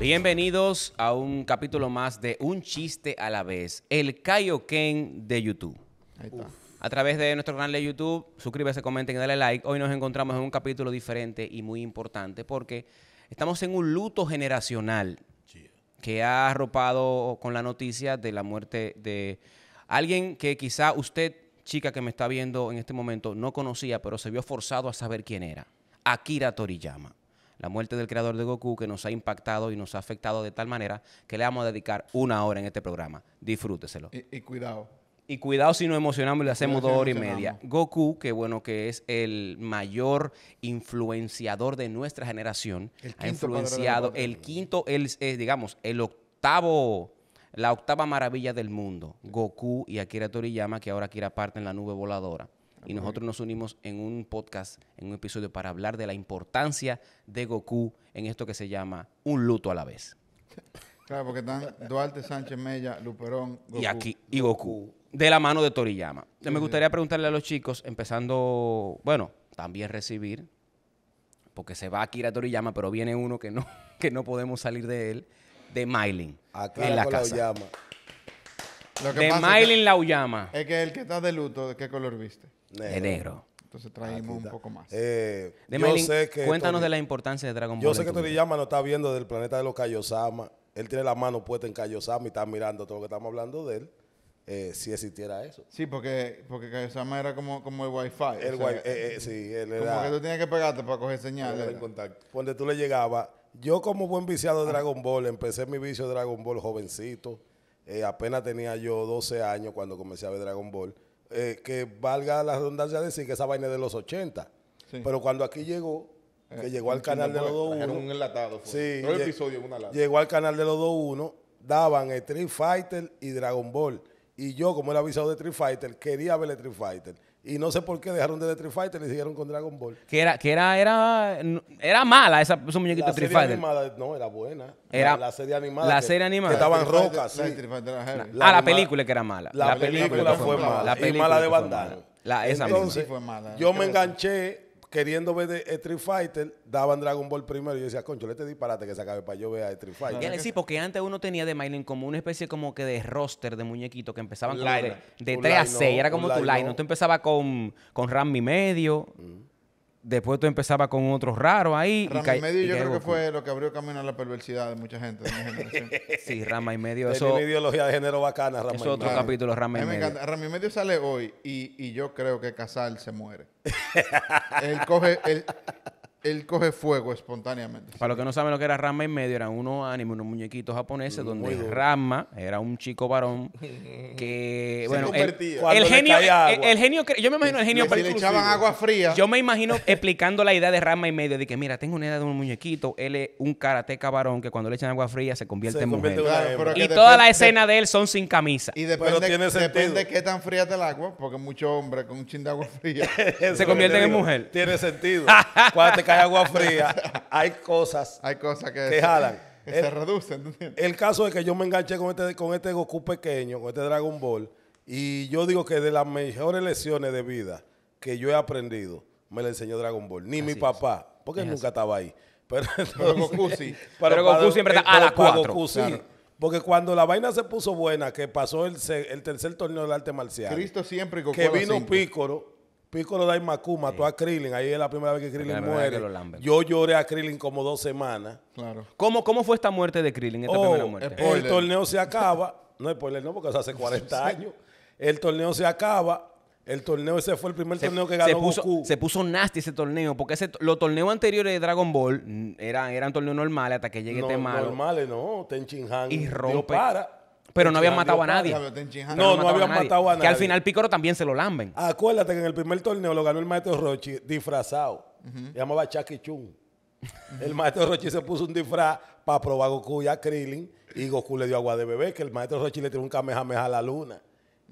Bienvenidos a un capítulo más de Un Chiste a la Vez, el Kaioken de YouTube. A través de nuestro canal de YouTube, suscríbase, comenten y dale like. Hoy nos encontramos en un capítulo diferente y muy importante porque Estamos en un luto generacional que ha arropado con la noticia de la muerte de alguien que quizá usted, chica que me está viendo en este momento, no conocía, pero se vio forzado a saber quién era. Akira Toriyama. La muerte del creador de Goku que nos ha impactado y nos ha afectado de tal manera que le vamos a dedicar una hora en este programa. Disfrúteselo. y cuidado. Y cuidado si nos emocionamos le hacemos dos horas y media. Goku, que bueno, que es el mayor influenciador de nuestra generación, ha influenciado el quinto, el, eh, digamos, el octavo, la octava maravilla del mundo. Goku y Akira Toriyama, que ahora Akira parte en la nube voladora. Ah, y nosotros nos unimos en un podcast, en un episodio para hablar de la importancia de Goku en esto que se llama un luto a la vez. Claro, porque están Duarte Sánchez Mella, Luperón, Goku, y aquí y Goku de la mano de Toriyama. me gustaría preguntarle a los chicos, empezando, bueno, también recibir, porque se va a ir a Toriyama, pero viene uno que no, que no podemos salir de él, de Mylin. en la casa. Lo de Mylin es Es que el que está de luto, ¿de qué color viste? De negro. Entonces traímos un poco más. Eh, cuéntanos de la importancia de Dragon Ball. Yo sé que Toriyama no está viendo del planeta de los Kaiosama. Él tiene la mano puesta en Kaiosama y está mirando todo lo que estamos hablando de él. Eh, si existiera eso. Sí, porque, porque esa era como, como el wifi. El wifi eh, eh, sí, era, Como que tú tenías que pegarte para coger señales. Donde tú le llegabas. Yo como buen viciado de Dragon Ball, empecé mi vicio de Dragon Ball jovencito. apenas tenía yo 12 años cuando comencé a ver Dragon Ball. que valga la redundancia decir que esa vaina es de los 80. Pero cuando aquí llegó, que llegó al canal de los 2-1. un enlatado. Fue. el episodio una lata. Llegó al canal de los 2-1, daban Street Fighter y Dragon Ball. Y yo, como era avisado de Street Fighter, quería ver Street Fighter. Y no sé por qué dejaron de Street Fighter y siguieron con Dragon Ball. Que era, que era, era, era mala esa, esos muñequitos de Street serie Fighter. Animada, no, era buena. Era la, serie animada. La serie animada. Que estaban rocas. Sí. ah, la película que era mala. La, película, fue mala. La película y mala de Bandana. La, esa Entonces, misma. fue mala. Yo me enganché queriendo ver eh, Street Fighter, daban Dragon Ball primero. Y yo decía, concho, te disparate que se acabe para yo ver a Street Fighter. Sí, porque antes uno tenía de Mailing como una especie como que de roster de muñequitos que empezaban con de, de 3 a 6. Era como tu line. No. Tú empezabas con, con Rammy medio después tú empezabas con otro raro ahí. Rama y, medio yo creo que fue lo que abrió camino a la perversidad de mucha gente de mi generación. sí, Rama y medio. eso, una ideología de género bacana, eso es otro capítulo, Rama y medio. medio sale hoy y, y yo creo que Casal se muere. él coge... Él, él coge fuego espontáneamente. Para los que no saben lo que era Rama y medio, eran unos ánimos, unos muñequitos japoneses, donde Rama era un chico varón que, bueno, el, genio, el, genio, yo me imagino el genio... Si agua fría. Yo me imagino explicando la idea de Rama y medio, de que mira, tengo una idea de un muñequito, él es un karateca varón que cuando le echan agua fría se convierte en mujer. y toda la escena de él son sin camisa. Y depende, tiene depende de qué tan fría está el agua, porque muchos hombres con un chin de agua fría se convierten en mujer. Tiene sentido. Cuando te agua fría, hay cosas, hay cosas que, jalan. se reducen. El caso es que yo me enganché con este, con este Goku pequeño, con este Dragon Ball, y yo digo que de las mejores lecciones de vida que yo he aprendido, me la enseñó Dragon Ball. Ni mi papá, porque nunca estaba ahí. Pero, Goku sí. Pero, Goku siempre está Porque cuando la vaina se puso buena, que pasó el, tercer torneo del arte marcial. Cristo siempre Que vino Pícoro Piccolo lo Macuma, sí. a Krillin, ahí es la primera vez que Krillin muere. yo lloré a Krillin como dos semanas. Claro. ¿Cómo, fue esta muerte de Krillin, oh, El torneo se acaba, no es el no, porque hace 40 años. El torneo se acaba, el torneo ese fue el primer torneo que ganó se puso, Goku. nasty ese torneo, porque ese, los torneos anteriores de Dragon Ball eran, eran torneos normales hasta que llegue este no, este malo. Normales no, Tenchin Han y rompe, pero no habían matado a nadie. No, no habían matado a nadie. Que al final Picoro también se lo lamben. Acuérdate que en el primer torneo lo ganó el maestro Rochi disfrazado. llamaba Chucky Chung. el maestro Rochi se puso un disfraz para probar Goku y a Krillin. Y Goku le dio agua de bebé, que el maestro Rochi le tiró un kamehameha a la luna.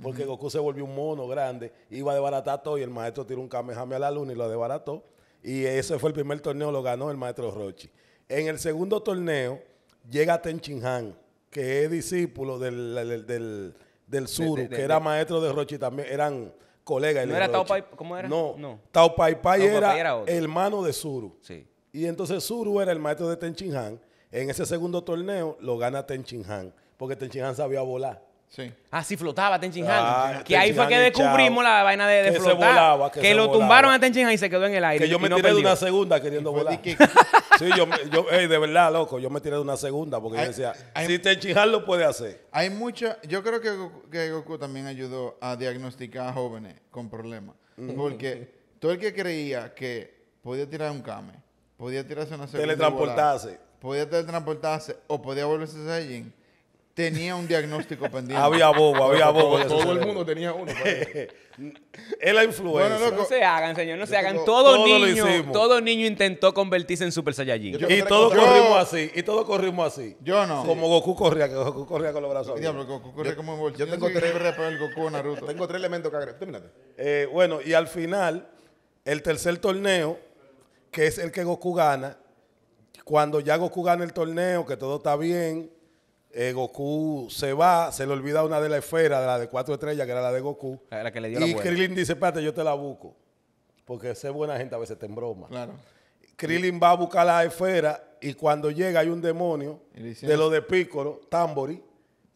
Porque Goku se volvió un mono grande, iba a desbaratar todo y el maestro tiró un kamehameha a la luna y lo desbarató. Y ese fue el primer torneo, lo ganó el maestro Rochi. En el segundo torneo llega Tenchin Han que es discípulo del, del, que era maestro de Rochi también, eran colegas. ¿No era Taupai? ¿Cómo era? No, no. era, hermano de Suru. Y entonces Suru era el maestro de Tenchin Han. En ese segundo torneo lo gana Tenchin Han, porque Tenchin Han sabía volar. Sí. Ah, sí, flotaba Tenchin que ahí fue que descubrimos la vaina de, de que flotar. que, lo tumbaron a Tenchin y se quedó en el aire. Que yo me tiré de una segunda queriendo volar. sí, yo, yo hey, de verdad, loco, yo me tiré de una segunda porque yo decía, si Tenchin lo puede hacer. Hay mucha, yo creo que Goku, también ayudó a diagnosticar a jóvenes con problemas. Mm. Porque todo el que creía que podía tirar un kame, podía tirarse una segunda. Teletransportarse. podía teletransportarse o podía volverse Saiyan tenía un diagnóstico pendiente. Había bobo, había bobo. Todo, el mundo tenía uno. Pues. es la influencia. no se hagan, señor, no se hagan. todo, niño, intentó convertirse en Super Saiyajin. y todos corrimos así, y todos corrimos así. Yo no. Como Goku corría, que Goku corría con los brazos. yo, como Yo, tengo tres el Goku Naruto. tengo tres elementos que agregar. Eh, bueno, y al final, el tercer torneo, que es el que Goku gana, cuando ya Goku gana el torneo, que todo está bien, eh, Goku se va, se le olvida una de las esferas, de la de cuatro estrellas, que era la de Goku. y Krillin dice, espérate, yo te la busco. Porque ser buena gente a veces te broma Claro. Krillin va a buscar la esfera y cuando llega hay un demonio de lo de Piccolo, Tambori,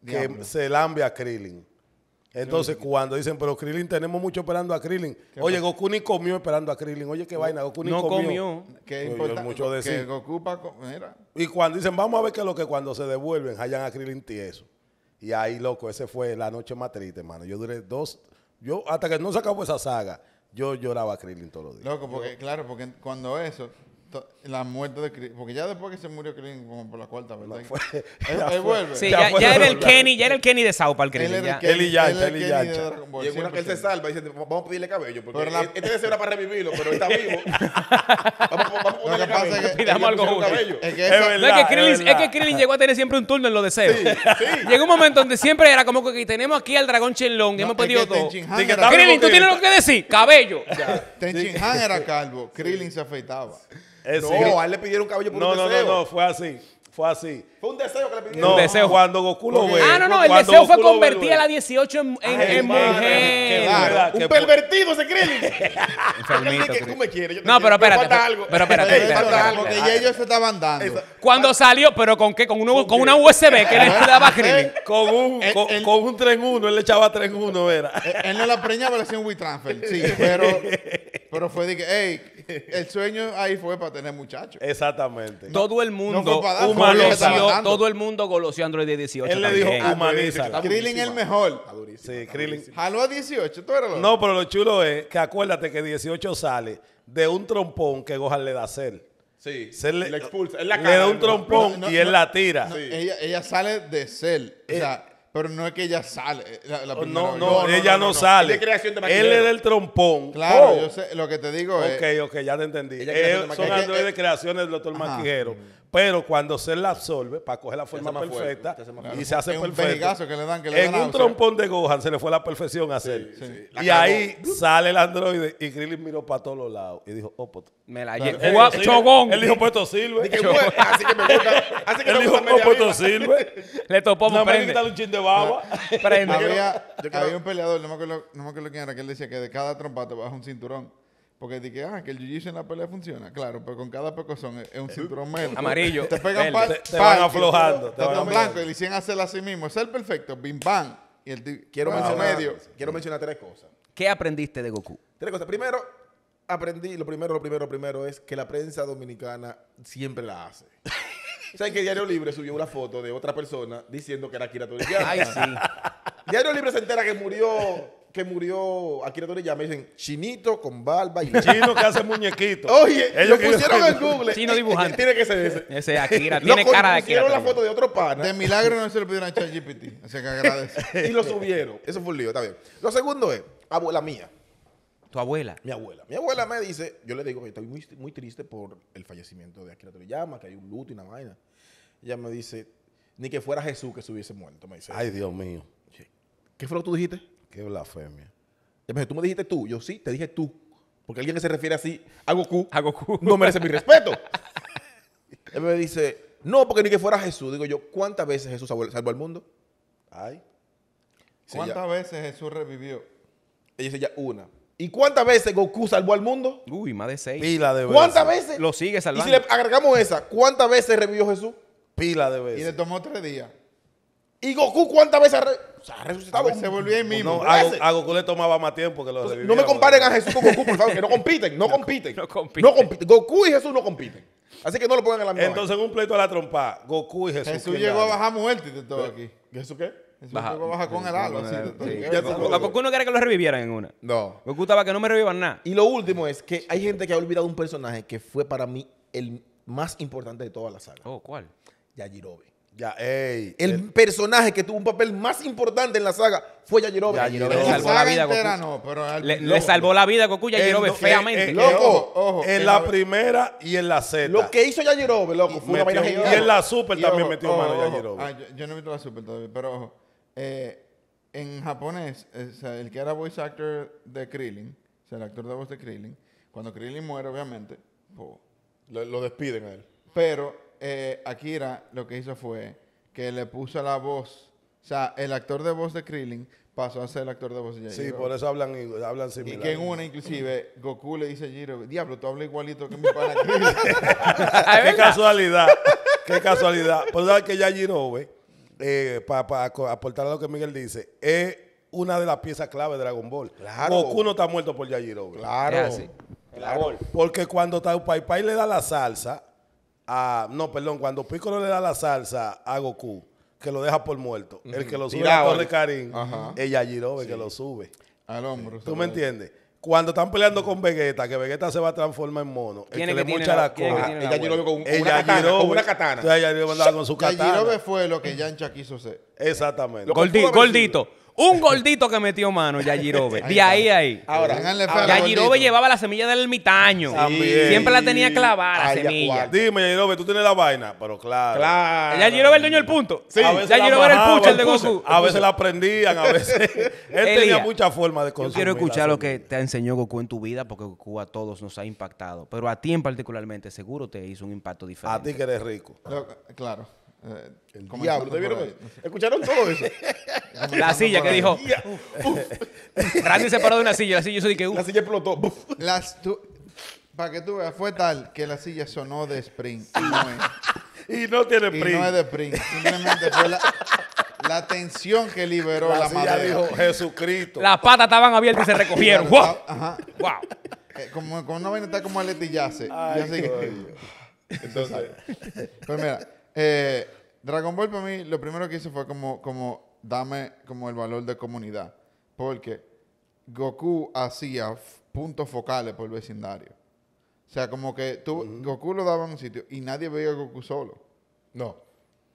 que se lambe a Krillin. Entonces, cuando dicen, pero Krillin, tenemos mucho esperando a Krillin. Oye, Goku ni comió esperando a Krillin. Oye, qué vaina, Goku ni no comió. Que es mucho decir. Que Goku Mira. Y cuando dicen, vamos a ver qué es lo que cuando se devuelven, hallan a Krillin tieso. Y ahí, loco, ese fue la noche más triste, hermano. Yo duré dos, yo hasta que no se acabó esa saga, yo lloraba a Krillin todos los días. Loco, porque, claro, porque cuando eso, la muerte de Krillin porque ya después que se murió Krillin, como por la cuarta, ¿verdad? él, vuelve. Sí, ya, era el Kenny, ya era el Kenny de Saupa el Krillin. Él, era el y ya, él y una que él se salva y dice, vamos a pedirle cabello, porque este deseo era para revivirlo, pero está vivo. vamos, vamos, a pedirle cabello que pasa. Es que, es, que Krillin, es que Krillin llegó a tener siempre un turno en los deseos. Llegó un momento donde siempre era como que tenemos aquí al dragón Chenlong, hemos pedido todo Krillin, tú tienes lo que decir, cabello. Tenchin Han era calvo, Krillin se afeitaba no, a él le pidieron cabello por un deseo. No, no, no, fue así. Fue así. Fue un deseo que le pidieron. No, cuando Goku lo ve. Ah, no, no, el deseo fue convertir a la 18 en, mujer. un pervertido ese Krillin. tú me no, pero espérate. Pero, pero espérate. espérate, espérate, porque ya ellos se estaban dando. Cuando salió, pero ¿con qué? Con, una, USB que le daba a Krillin. Eh, con un, 3-1, eh, él le echaba 3-1, ¿verdad? Eh, él no la preñaba, le hacía un Transfer. Sí, pero, pero fue de que, hey, el sueño ahí fue para tener muchachos. Exactamente. Todo el mundo no todo el mundo goloseando a de 18 Él le dijo, humaniza. Krillin el mejor. sí, Krillin. Jaló a 18, tú lo No, pero lo chulo es que acuérdate que 18 sale de un trompón que Gohan le da a Sí. Se le, expulsa. Él le da un trompón y él la tira. Ella, sale de Cell. o eh, sea pero no es que ella sale. Eh, la, oh, no, no, ella no, sale. Él es del trompón. Claro, oh. yo sé. Lo que te digo es. Ok, ok, ya te entendí. Ella es, eh, son androides de eh, creaciones del doctor Maquijero. Pero cuando se la absorbe, para coger la forma perfecta y se hace en perfecto. Un que le dan, en un trompón de Gohan se le fue la perfección a hacer. Y ahí sale el androide y Krillin miró para todos los lados y dijo, oh, Me la llevo. Él, Chogón. Él dijo, pues esto sirve. así que me gusta. Así que él dijo, pues esto sirve. le topó un prende. un chin de baba. Había, había un peleador, no me, acuerdo, no me acuerdo quién era, que él decía que de cada trompa te baja un cinturón. Porque dije, ah, que el jiu en la pelea funciona. Claro, pero con cada pecozón es un eh, cinturón menos. Amarillo. Te pegan par, te, van aflojando. Te, van blanco y le hicieron así mismo. Es el perfecto. Bim, bam. Y el quiero, mencionar, quiero mencionar tres cosas. ¿Qué aprendiste de Goku? Tres cosas. Primero, aprendí, lo primero, lo primero, lo primero es que la prensa dominicana siempre la hace. ¿Saben que Diario Libre subió una foto de otra persona diciendo que era Kira Toriyama? Ay, sí. Diario Libre se entera que murió que murió Akira Toriyama, dicen chinito con barba y chino que hace muñequito. Oye, Ellos lo pusieron en Google. Chino dibujante. Tiene que ser ese. Ese Akira, tiene cara de Akira. Pusieron la foto de otro pana. De milagro no se lo pidieron a ChatGPT, así que agradezco. y lo subieron. Eso fue un lío, está bien. Lo segundo es, abuela mía. ¿Tu abuela? Mi abuela. Mi abuela me dice, yo le digo que estoy muy, triste por el fallecimiento de Akira Toriyama, que hay un luto y una vaina. Ella me dice, ni que fuera Jesús que se hubiese muerto, me dice. Ay, Dios mío. ¿Qué fue lo que tú dijiste? Qué blasfemia. Tú me dijiste tú, yo sí, te dije tú. Porque alguien que se refiere así a Goku, no merece mi respeto. Él me dice, no, porque ni que fuera Jesús. Digo yo, ¿cuántas veces Jesús salvó, al mundo? Ay. ¿Cuántas veces Jesús revivió? Ella dice ya una. ¿Y cuántas veces Goku salvó al mundo? Uy, más de seis. Pila de veces. ¿Cuántas veces? Lo sigue salvando. Y si le agregamos esa, ¿cuántas veces revivió Jesús? Pila de veces. Y le tomó tres días. ¿Y Goku cuántas veces ha, resucitado? se ha Se volvió el mismo. Pues, a, eh. Goku le tomaba más tiempo que lo pues, de No me comparen a Jesús con Goku, por favor, que no compiten, no, compiten. No compiten. Goku y Jesús no compiten. Así que no lo pongan en la misma. Entonces, en un pleito a la trompa, Goku y Jesús. Jesús llegó a bajar muerte de todo aquí. ¿Jesús qué? Jesús Baja, con el halo. A Goku no quería que lo revivieran en una. No. Goku estaba que no me revivan nada. Y lo último es que hay gente que ha olvidado un personaje que fue para mí el más importante de toda la saga. Oh, ¿cuál? Yajirobe. Ya, ey, el, eh. personaje que tuvo un papel más importante en la saga fue Yajirobe. Yajirobe le salvó la vida a no, pero le, salvó la vida a Goku eh, Yajirobe eh, feamente. loco, ojo, en la primera y en la Z. Lo que hizo Yajirobe, loco, fue Y en la Super también metió mano Yajirobe. Ah, yo, no he visto la Super todavía, pero ojo. en japonés, el que era voice actor de Krillin, o sea, el actor de voz de Krillin, cuando Krillin muere, obviamente, lo despiden a él. Pero eh, Akira lo que hizo fue que le puso la voz, o sea, el actor de voz de Krillin pasó a ser el actor de voz de Jiro. Sí, por eso hablan, hablan similar. Y que en una, inclusive, Goku le dice a diablo, tú hablas igualito que mi pana Qué casualidad, qué casualidad. Por que ya eh, para aportar a lo que Miguel dice, es una de las piezas clave de Dragon Ball. Goku no está muerto por Yajirobe. Claro. Claro. Porque cuando Taupai Pai le da la salsa, no, perdón, cuando Piccolo le da la salsa a Goku, que lo deja por muerto, el que lo sube Tirado. a Ella Karim, que lo sube. Al hombro. ¿Tú me entiendes? Cuando están peleando con Vegeta, que Vegeta se va a transformar en mono, el que, le mucha la, cosa. Ella girobe con, una katana, con una katana. fue lo que Yancha quiso ser. Exactamente. Gordito. Un gordito que metió mano, Yajirobe. De ahí a ahí. Ahora, Yajirobe llevaba la semilla del ermitaño. Siempre la tenía clavada semilla. Dime, Yajirobe, tú tienes la vaina. Pero claro. claro. Yajirobe el dueño del punto. Sí. Yajirobe era el pucho, el de Goku. A veces la aprendían, a veces. Él tenía muchas formas de conocer. Yo quiero escuchar lo que te enseñó Goku en tu vida, porque Goku a todos nos ha impactado. Pero a ti en particularmente seguro te hizo un impacto diferente. A ti que eres rico. claro. Eh, ¿Escucharon todo eso? la silla que dijo. Randy se paró de una silla, la silla que. La silla explotó. para que tú veas, fue tal que la silla sonó de sprint. Y no es. y no tiene sprint. no es de sprint. Simplemente fue la, tensión que liberó la, la dijo Jesucristo. Las patas estaban abiertas y se recogieron. ¡Wow! como, como una a está como el Entonces, pues mira, eh, Dragon Ball para mí lo primero que hizo fue como, como dame como el valor de comunidad. Porque Goku hacía puntos focales por el vecindario. O sea, como que tú, Goku lo daba en un sitio y nadie veía a Goku solo. No.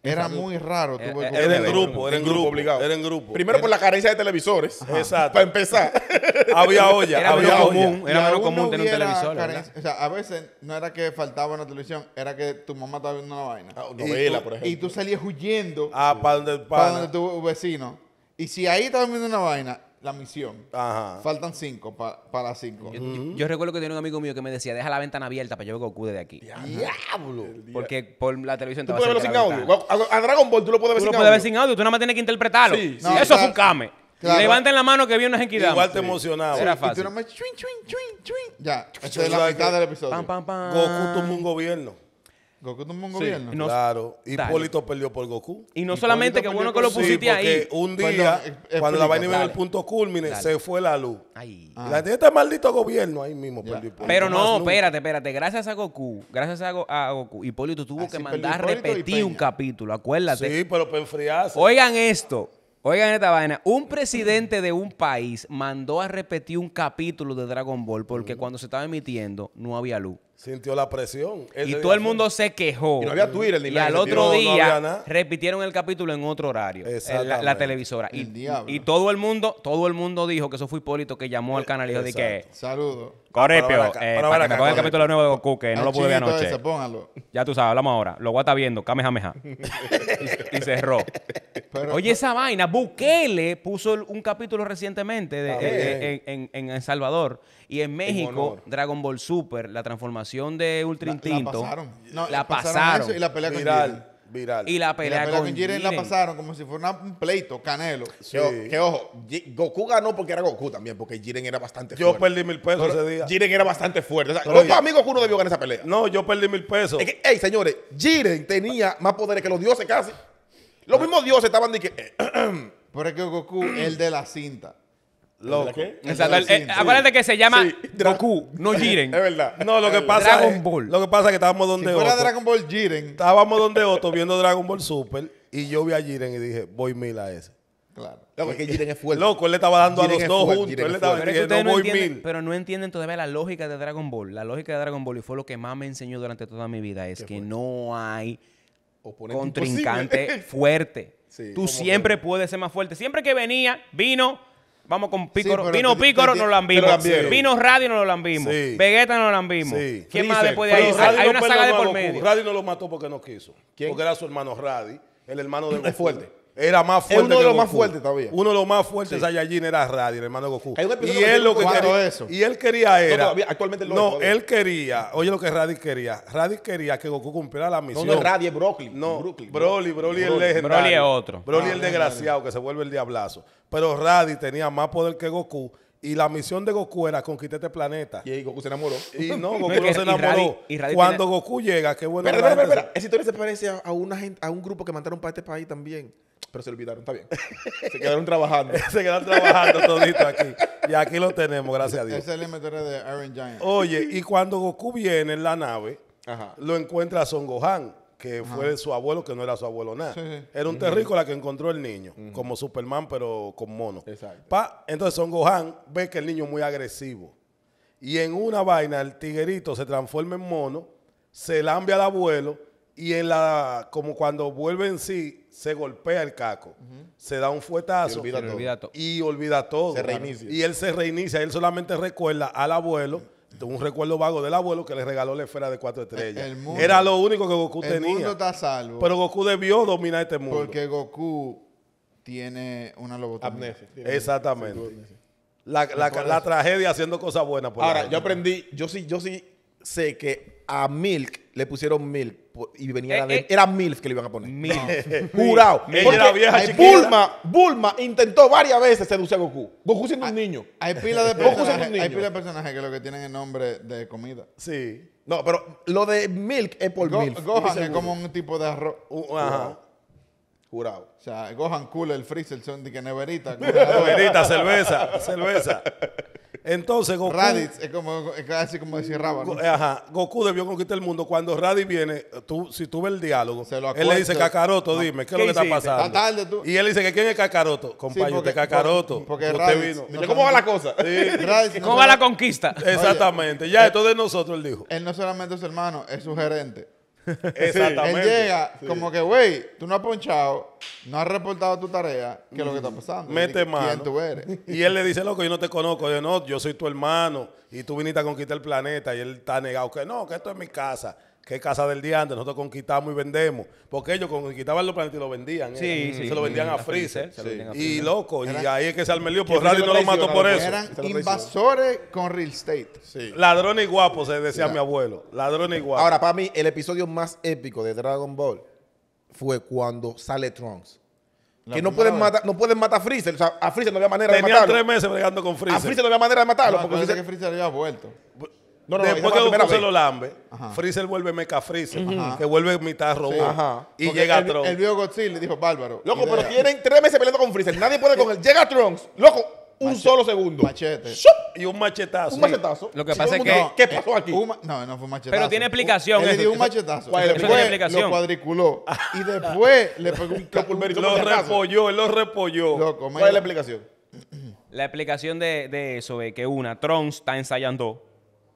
Era muy raro. Eh, eh, era, en grupo, era en grupo, obligado. Era en grupo. Primero por la carencia de televisores. Exacto. Para empezar. había olla, era había común. Era menos común tener un televisor. o sea, a veces no era que faltaba una televisión, era que tu mamá estaba viendo una vaina. Ah, novela, por ejemplo. Y tú salías huyendo. Ah, para donde, para donde tu vecino. Y si ahí estaba viendo una vaina la misión. Ajá. Faltan cinco para cinco. Yo, yo- recuerdo que tenía un amigo mío que me decía, deja la ventana abierta para yo ver Goku desde aquí. ¡Diablo! Porque por la televisión Tú puedes verlo sin audio. A, Dragon Ball tú lo puedes ver Tú lo sin puedes ver audio. sin audio, tú nada más tienes que interpretarlo. Sí, Eso es fue un came Claro. Levanten la mano que viene una Genkidama. Igual te emocionaba. Era Y tú fácil. chuin, chuin, chuin, chuin. Ya, esta es la mitad del episodio. Pam, pam, Goku tomó un gobierno. Goku tomó un gobierno. claro. Hipólito perdió por Goku. Y no solamente, que bueno que lo pusiste ahí. un día, cuando la vaina iba en el punto culmine, se fue la luz. ahí La tiene este maldito gobierno ahí mismo. perdió Hipólito. Pero no, espérate, espérate. Gracias a Goku, gracias a, Goku, Hipólito tuvo que mandar repetir un capítulo, acuérdate. Sí, pero para enfriarse. Oigan esto, oigan esta vaina. Un presidente de un país mandó a repetir un capítulo de Dragon Ball porque mm. cuando se estaba emitiendo no había luz. Sintió la presión. y todo el mundo se quejó. Y no había Twitter ni Y al otro día repitieron el capítulo en otro horario. Eh, la, televisora. y, y todo el mundo, todo el mundo dijo que eso fue Hipólito que llamó al canal y dijo que. Saludos. Corripio, para, eh, que me el capítulo nuevo de Goku, que no lo pude ver anoche. ya tú sabes, hablamos ahora. Lo voy a estar viendo, Kamehameha. y, y cerró. Oye, esa vaina, Bukele puso un capítulo recientemente en, en, en El Salvador y en México, Dragon Ball Super, la transformación de Ultra Instinto. La, pasaron. la pasaron. y la pelea Viral. Jiren. viral. Y la pelea, y la pelea con, Jiren la pasaron como si fuera un pleito, Canelo. Que, ojo, Goku ganó porque era Goku también, porque Jiren era bastante fuerte. Yo perdí mil pesos ese día. Jiren era bastante fuerte. O sea, Goku, a mí Goku no debió ganar esa pelea. No, yo perdí mil pesos. Ey, señores, Jiren tenía más poderes que los dioses casi. Los ah. mismos dioses estaban diciendo... que... Eh, Pero es que Goku, el de la cinta. Loco. Eh, acuérdate que se llama Goku, no Jiren. Es verdad. No, lo que pasa Dragon es, Ball. Lo que pasa que estábamos Si otro fuera Otto. Dragon Ball Jiren. Estábamos donde Otto viendo Dragon Ball Super y yo vi a Jiren y dije, voy mil a ese. Claro. Loco, que Jiren es fuerte. Loco, él le estaba dando a los dos juntos. Él le estaba Pero no, entienden, mil. pero no entienden todavía la lógica de Dragon Ball. La lógica de Dragon Ball y fue lo que más me enseñó durante toda mi vida es que no hay Oponente contrincante fuerte. Tú siempre puedes ser más fuerte. Siempre que venía, vino Vamos con Pícoro. vino Pícoro no lo lambimos. vino Radio no lo lambimos. Sí. Vegeta no lo han Sí. ¿Quién más después puede ahí? Hay una saga de por medio. radio no lo mató porque no quiso. Porque era su hermano radio el hermano de fuerte era más fuerte. uno de los más fuertes todavía. Uno de los más fuertes sí. Saiyajin era Raddy, el hermano Goku. Y él lo que quería, eso. Y él quería era. No, actualmente No, él quería. Oye lo que Raddy quería. Raddy quería que Goku cumpliera la misión. No, no Raddy, es Broly. No, Brooklyn, Broly, Broly, el legendario. Broly es otro. Broly el ah, desgraciado que se vuelve el diablazo. Pero Raddy tenía más poder que Goku y la misión de Goku era conquistar este planeta. Y Goku se enamoró. Y no, Goku no se enamoró. Cuando Goku llega, qué bueno. Pero, si pero, Esa historia se parece a, una a un grupo que mandaron para este país también. Pero se olvidaron, está bien. se quedaron trabajando. se quedaron trabajando todito aquí. Y aquí lo tenemos, gracias a Dios. Ese es el MTR de Iron Giant. Oye, y cuando Goku viene en la nave, lo encuentra a Son Gohan que fue su abuelo, que no era su abuelo nada. Era un terrícola que encontró el niño, como Superman, pero con mono. Exacto. entonces Son Gohan ve que el niño es muy agresivo. Y en una vaina, el tiguerito se transforma en mono, se lambia al abuelo, y en la, como cuando vuelve en sí, se golpea el caco. Se da un fuetazo. Y olvida, todo. y Y él se reinicia. Él solamente recuerda al abuelo un recuerdo vago del abuelo que le regaló la esfera de cuatro estrellas. Era lo único que Goku tenía. El mundo está salvo. Pero Goku debió dominar este mundo. Porque Goku tiene una lobotomía. Exactamente. La, tragedia haciendo cosas buenas. Ahora, yo aprendí, yo sí, yo sí sé que a Milk le pusieron Milk y venía la eh, eh, era MILF que le iban a poner. MILF. Jurado. Ella vieja Bulma, Bulma intentó varias veces seducir a Goku. Goku siendo un niño. Hay pila de personajes. Hay pila de personajes que lo que tienen el nombre de comida. Sí. No, pero lo de Milk es por milk Gohan es como un tipo de arroz. Uh, ajá jurado. O sea, Gohan Cooler, el freezer, son de que neverita. neverita, cerveza, cerveza. Entonces Goku... Raditz es, como, casi como decir eh, Ajá. Goku debió conquistar el mundo. Cuando Raditz viene, tú, si tú ves el diálogo, él le dice, Cacaroto, dime, ¿qué, es lo que está pasando? Tarde, tú... Y él dice, que ¿quién es Cacaroto? Compañero, de Cacaroto. ¿cómo va la cosa? ¿Cómo va la conquista? Exactamente. ya, esto de nosotros, él dijo. Él no solamente es hermano, es su gerente. Exactamente. Él llega como que, güey, tú no has ponchado, no has reportado tu tarea, ¿qué es lo que está pasando? Mete mal. Y él le dice, loco, yo no te conozco. Yo, no, yo soy tu hermano y tú viniste a conquistar el planeta. Y él está negado, que no, que esto es mi casa que casa del día antes? nosotros conquistamos y vendemos. Porque ellos conquistaban los planetas y los vendían. Sí, eh. sí, se lo vendían a Freezer. Y loco, y ahí es que se armelió, por radio no lo mató por eso. Eran invasores con real estate. Sí. Ladrones y guapos, se eh, decía mi abuelo. Ladrones y guapos. Ahora, para mí, el episodio más épico de Dragon Ball fue cuando sale Trunks. que no pueden, matar, no pueden matar a Freezer. O sea, a Freezer no había manera de matarlo. Tenían tres meses bregando con Freezer. A Freezer no había manera de matarlo. porque dice que Freezer había vuelto. Después que Goku se lo lambe, Freezer vuelve Meca Freezer, que vuelve mitad robot. Y llega Trunks. El viejo Godzilla dijo, bárbaro. Loco, pero tienen tres meses peleando con Freezer. Nadie puede con él. Llega Trunks. Loco, un solo segundo. Machete. Y un machetazo. Un machetazo. Lo que pasa es que. ¿Qué pasó aquí? no, no fue un machetazo. Pero tiene explicación. le dio un machetazo. Eso, Lo cuadriculó. y después le pegó un Lo repolló, él lo repolló. ¿Cuál es la explicación? La explicación de, eso, es que una, Trunks está ensayando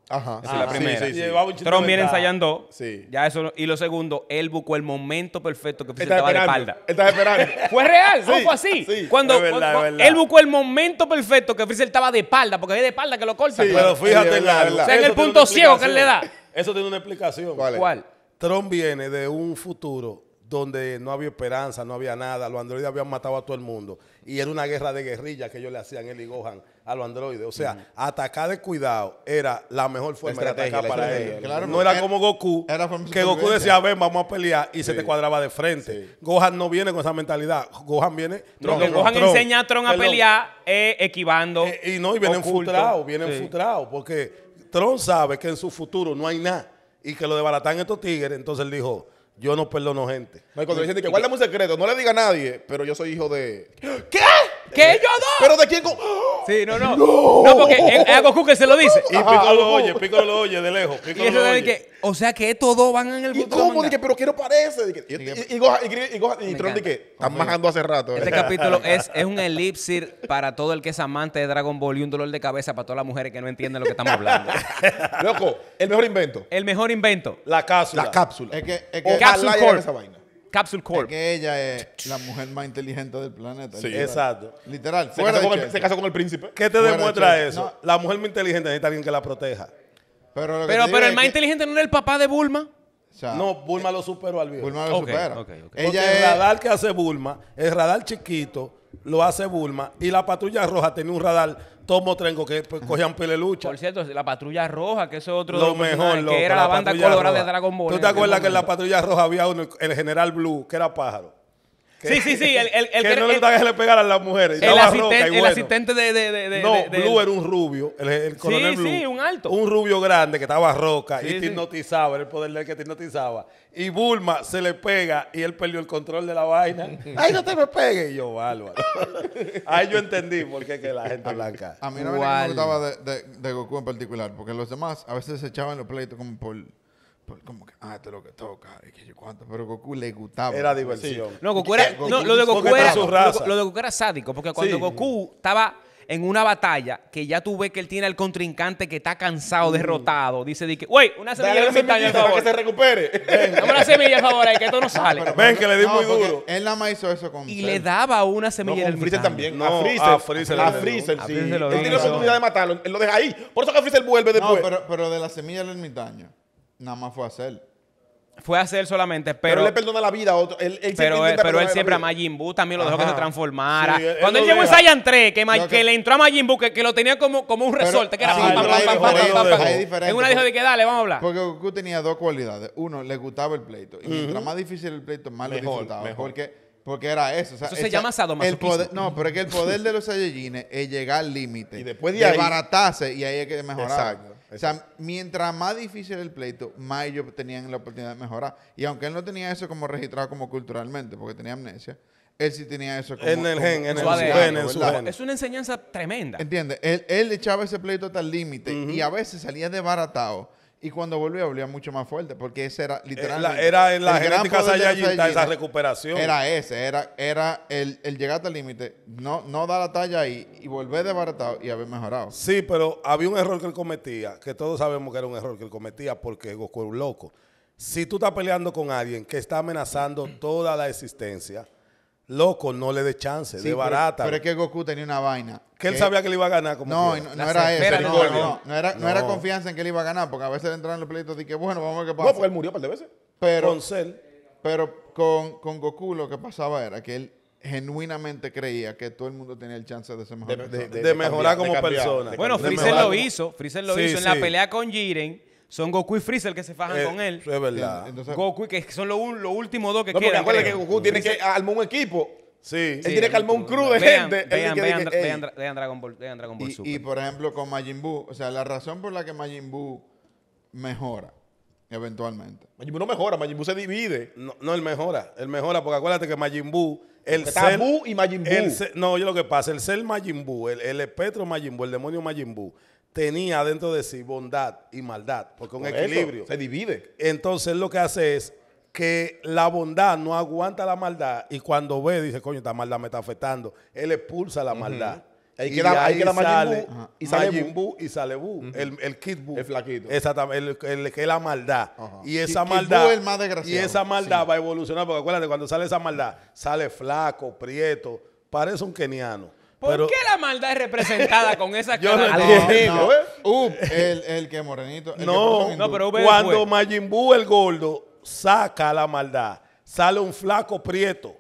Ajá. Esa es ah, la Sí, sí, sí. Trump viene ensayando. Sí. Ya eso. Y lo segundo, él buscó el momento perfecto que Pfizer estaba de espalda. Estás esperando. fue real, no fue así. Cuando, él buscó el momento perfecto que Pfizer estaba de espalda, porque es de espalda que lo corta. pero fíjate en la, el punto ciego que él le da. Eso tiene una explicación. ¿Cuál? Trump viene de un futuro donde no había esperanza, no había nada. Los androides habían matado a todo el mundo. Y era una guerra de guerrilla que ellos le hacían, él y Gohan, a los androides. O sea, atacar de cuidado era la mejor forma de atacar para ellos. no era como Goku, que Goku decía, ven, vamos a pelear, y se te cuadraba de frente. Gohan no viene con esa mentalidad. Gohan viene... Gohan enseña a Tron a pelear equivando. Eh, y no, y viene frustrados, viene porque Tron sabe que en su futuro no hay nada y que lo debaratan estos tigres. Entonces él dijo yo no perdono gente. No, y cuando dicen que guarda un secreto, no le diga a nadie, pero yo soy hijo de. ¿Qué? ¿Qué eh, yo dos? ¿Pero de quién? Sí, no, no. No, porque es a Goku que se lo dice. Y pico lo oye, pico lo oye de lejos. y eso lo Que, o sea que estos dos van en el ¿Y cómo? pero ¿qué no parece? Dije, este, y, y, Gohan, y, y, Tron dije, están bajando hace rato. Este capítulo es, es un elipsir para todo el que es amante de Dragon Ball y un dolor de cabeza para todas las mujeres que no entienden lo que estamos hablando. Loco, el mejor invento. El mejor invento. La cápsula. La cápsula. Es que, es que Esa vaina. Capsule Corp. que ella es la mujer más inteligente del planeta. Sí, exacto. Literal. Se casó, con el, príncipe. ¿Qué te demuestra eso? La mujer más inteligente necesita alguien que la proteja. Pero, pero, el más inteligente no era el papá de Bulma no, Bulma lo superó al viejo. Bulma lo supera. el radar que hace Bulma, el radar chiquito lo hace Bulma y la patrulla roja tenía un radar tomo trenco que pues, cogían pelelucha. Por cierto, la patrulla roja, que eso es otro de los que era la, banda colorada de Dragon Ball. ¿Tú te acuerdas que en la patrulla roja había uno, el general Blue, que era pájaro? Sí, sí, sí. El, que, no le gusta que le pegara a las mujeres. El, asistente, el asistente de, de, No, Blue era un rubio. sí, Sí, un alto. Un rubio grande que estaba roca y te hipnotizaba. Era el poder del que te hipnotizaba. Y Bulma se le pega y él perdió el control de la vaina. ¡Ay, no te me pegues! Y yo, bárbaro. Ahí yo entendí por qué que la gente blanca. A mí no me gustaba de, de Goku en particular, porque los demás a veces se echaban los pleitos como por pues, como que, ah, esto es lo que toca, y que yo cuánto, pero Goku le gustaba. Era diversión. No, Goku era, lo de Goku era, Lo, de Goku era sádico, porque cuando Goku estaba en una batalla que ya tú ves que él tiene al contrincante que está cansado, mm. derrotado, dice, güey, una semilla, semilla para que se recupere. Dame una semilla, por favor, ahí, que esto no sale. Ven, que le di muy duro. Él nada más hizo eso con Y le daba una semilla no, en el Freezer también. a Freezer. A Freezer, sí. Él tiene la oportunidad de matarlo. Él lo deja ahí. Por eso que Freezer vuelve después. pero, pero de la semilla del ermitaño. Nada más fue a hacer. Fue a hacer solamente, pero. Pero le perdona la vida a otro. Él, pero él, pero él siempre a Majin Buu también lo dejó que se transformara. Cuando él, llegó en Saiyan 3, que, le entró a Majin Buu, que, que, lo tenía como, como un resorte, que era así. En una dijo de que dale, vamos a hablar. Porque Goku tenía dos cualidades. Uno, le gustaba el pleito. Y mientras más difícil el pleito, más lo disfrutaba. Porque. Porque era eso. eso se llama sadomasoquismo. El no, pero es que el poder de los Saiyajines es llegar al límite. Y después de ahí. Desbaratarse y ahí hay que mejorar. Exacto. O sea, mientras más difícil el pleito, más ellos tenían la oportunidad de mejorar. Y aunque él no tenía eso como registrado como culturalmente, porque tenía amnesia, él sí tenía eso como... En el gen, en, su gen, Es una enseñanza tremenda. entiende Él, echaba ese pleito hasta el límite y a veces salía desbaratado y cuando volvió, volvía mucho más fuerte, porque ese era eh, literalmente. Era, en la genética esa recuperación. Era ese, era, era el, el llegar al límite, no, no dar la talla ahí y volver desbaratado y haber mejorado. Sí, pero había un error que él cometía, que todos sabemos que era un error que él cometía porque Goku es un loco. Si tú estás peleando con alguien que está amenazando toda la existencia Loco, no le dé chance, de barata. Pero, es que Goku tenía una vaina. Que él sabía que le iba a ganar. Como no, no, era eso. No, era, confianza en que le iba a ganar, porque a veces le en los pleitos y que, bueno, vamos a ver qué pasa. No, porque él murió un par de veces. Pero, con Pero con, Goku lo que pasaba era que él genuinamente creía que todo el mundo tenía el chance de De, mejorar como persona. Bueno, Freezer lo hizo. Freezer lo hizo en la pelea con Jiren son Goku y Freezer que se fajan eh, con él. es verdad. Goku Goku, que son los últimos dos que no, Recuerda que Goku tiene que armar un equipo. Sí. Él tiene que armar un crew de gente. Vean, vean, Dragon Ball, vean Dragon Ball y, Super. Y por ejemplo, con Majin Buu, o sea, la razón por la que Majin Buu mejora eventualmente. Majin Buu no mejora, Majin Buu se divide. No, él mejora, él mejora, porque acuérdate que Majin Buu... El Está Buu y Majin Buu. no, yo lo que pasa, el ser Majin Buu, el, el espectro Majin Buu, el demonio Majin Buu, tenía dentro de sí bondad y maldad, porque un equilibrio. se divide. Entonces lo que hace es que la bondad no aguanta la maldad y cuando ve dice, coño, esta maldad me está afectando, él expulsa la maldad. Ahí queda, y ahí, queda sale, y sale Majin y sale bu el, el Kid El flaquito. Exactamente, el, que es la maldad. Y esa maldad. el más desgraciado. Y esa maldad va a evolucionar, porque acuérdate, cuando sale esa maldad, sale flaco, prieto, parece un keniano. ¿Por qué la maldad es representada con esa caras? Yo no, el, el, que morenito. no, pero cuando Majin Buu, el gordo, saca la maldad, sale un flaco prieto.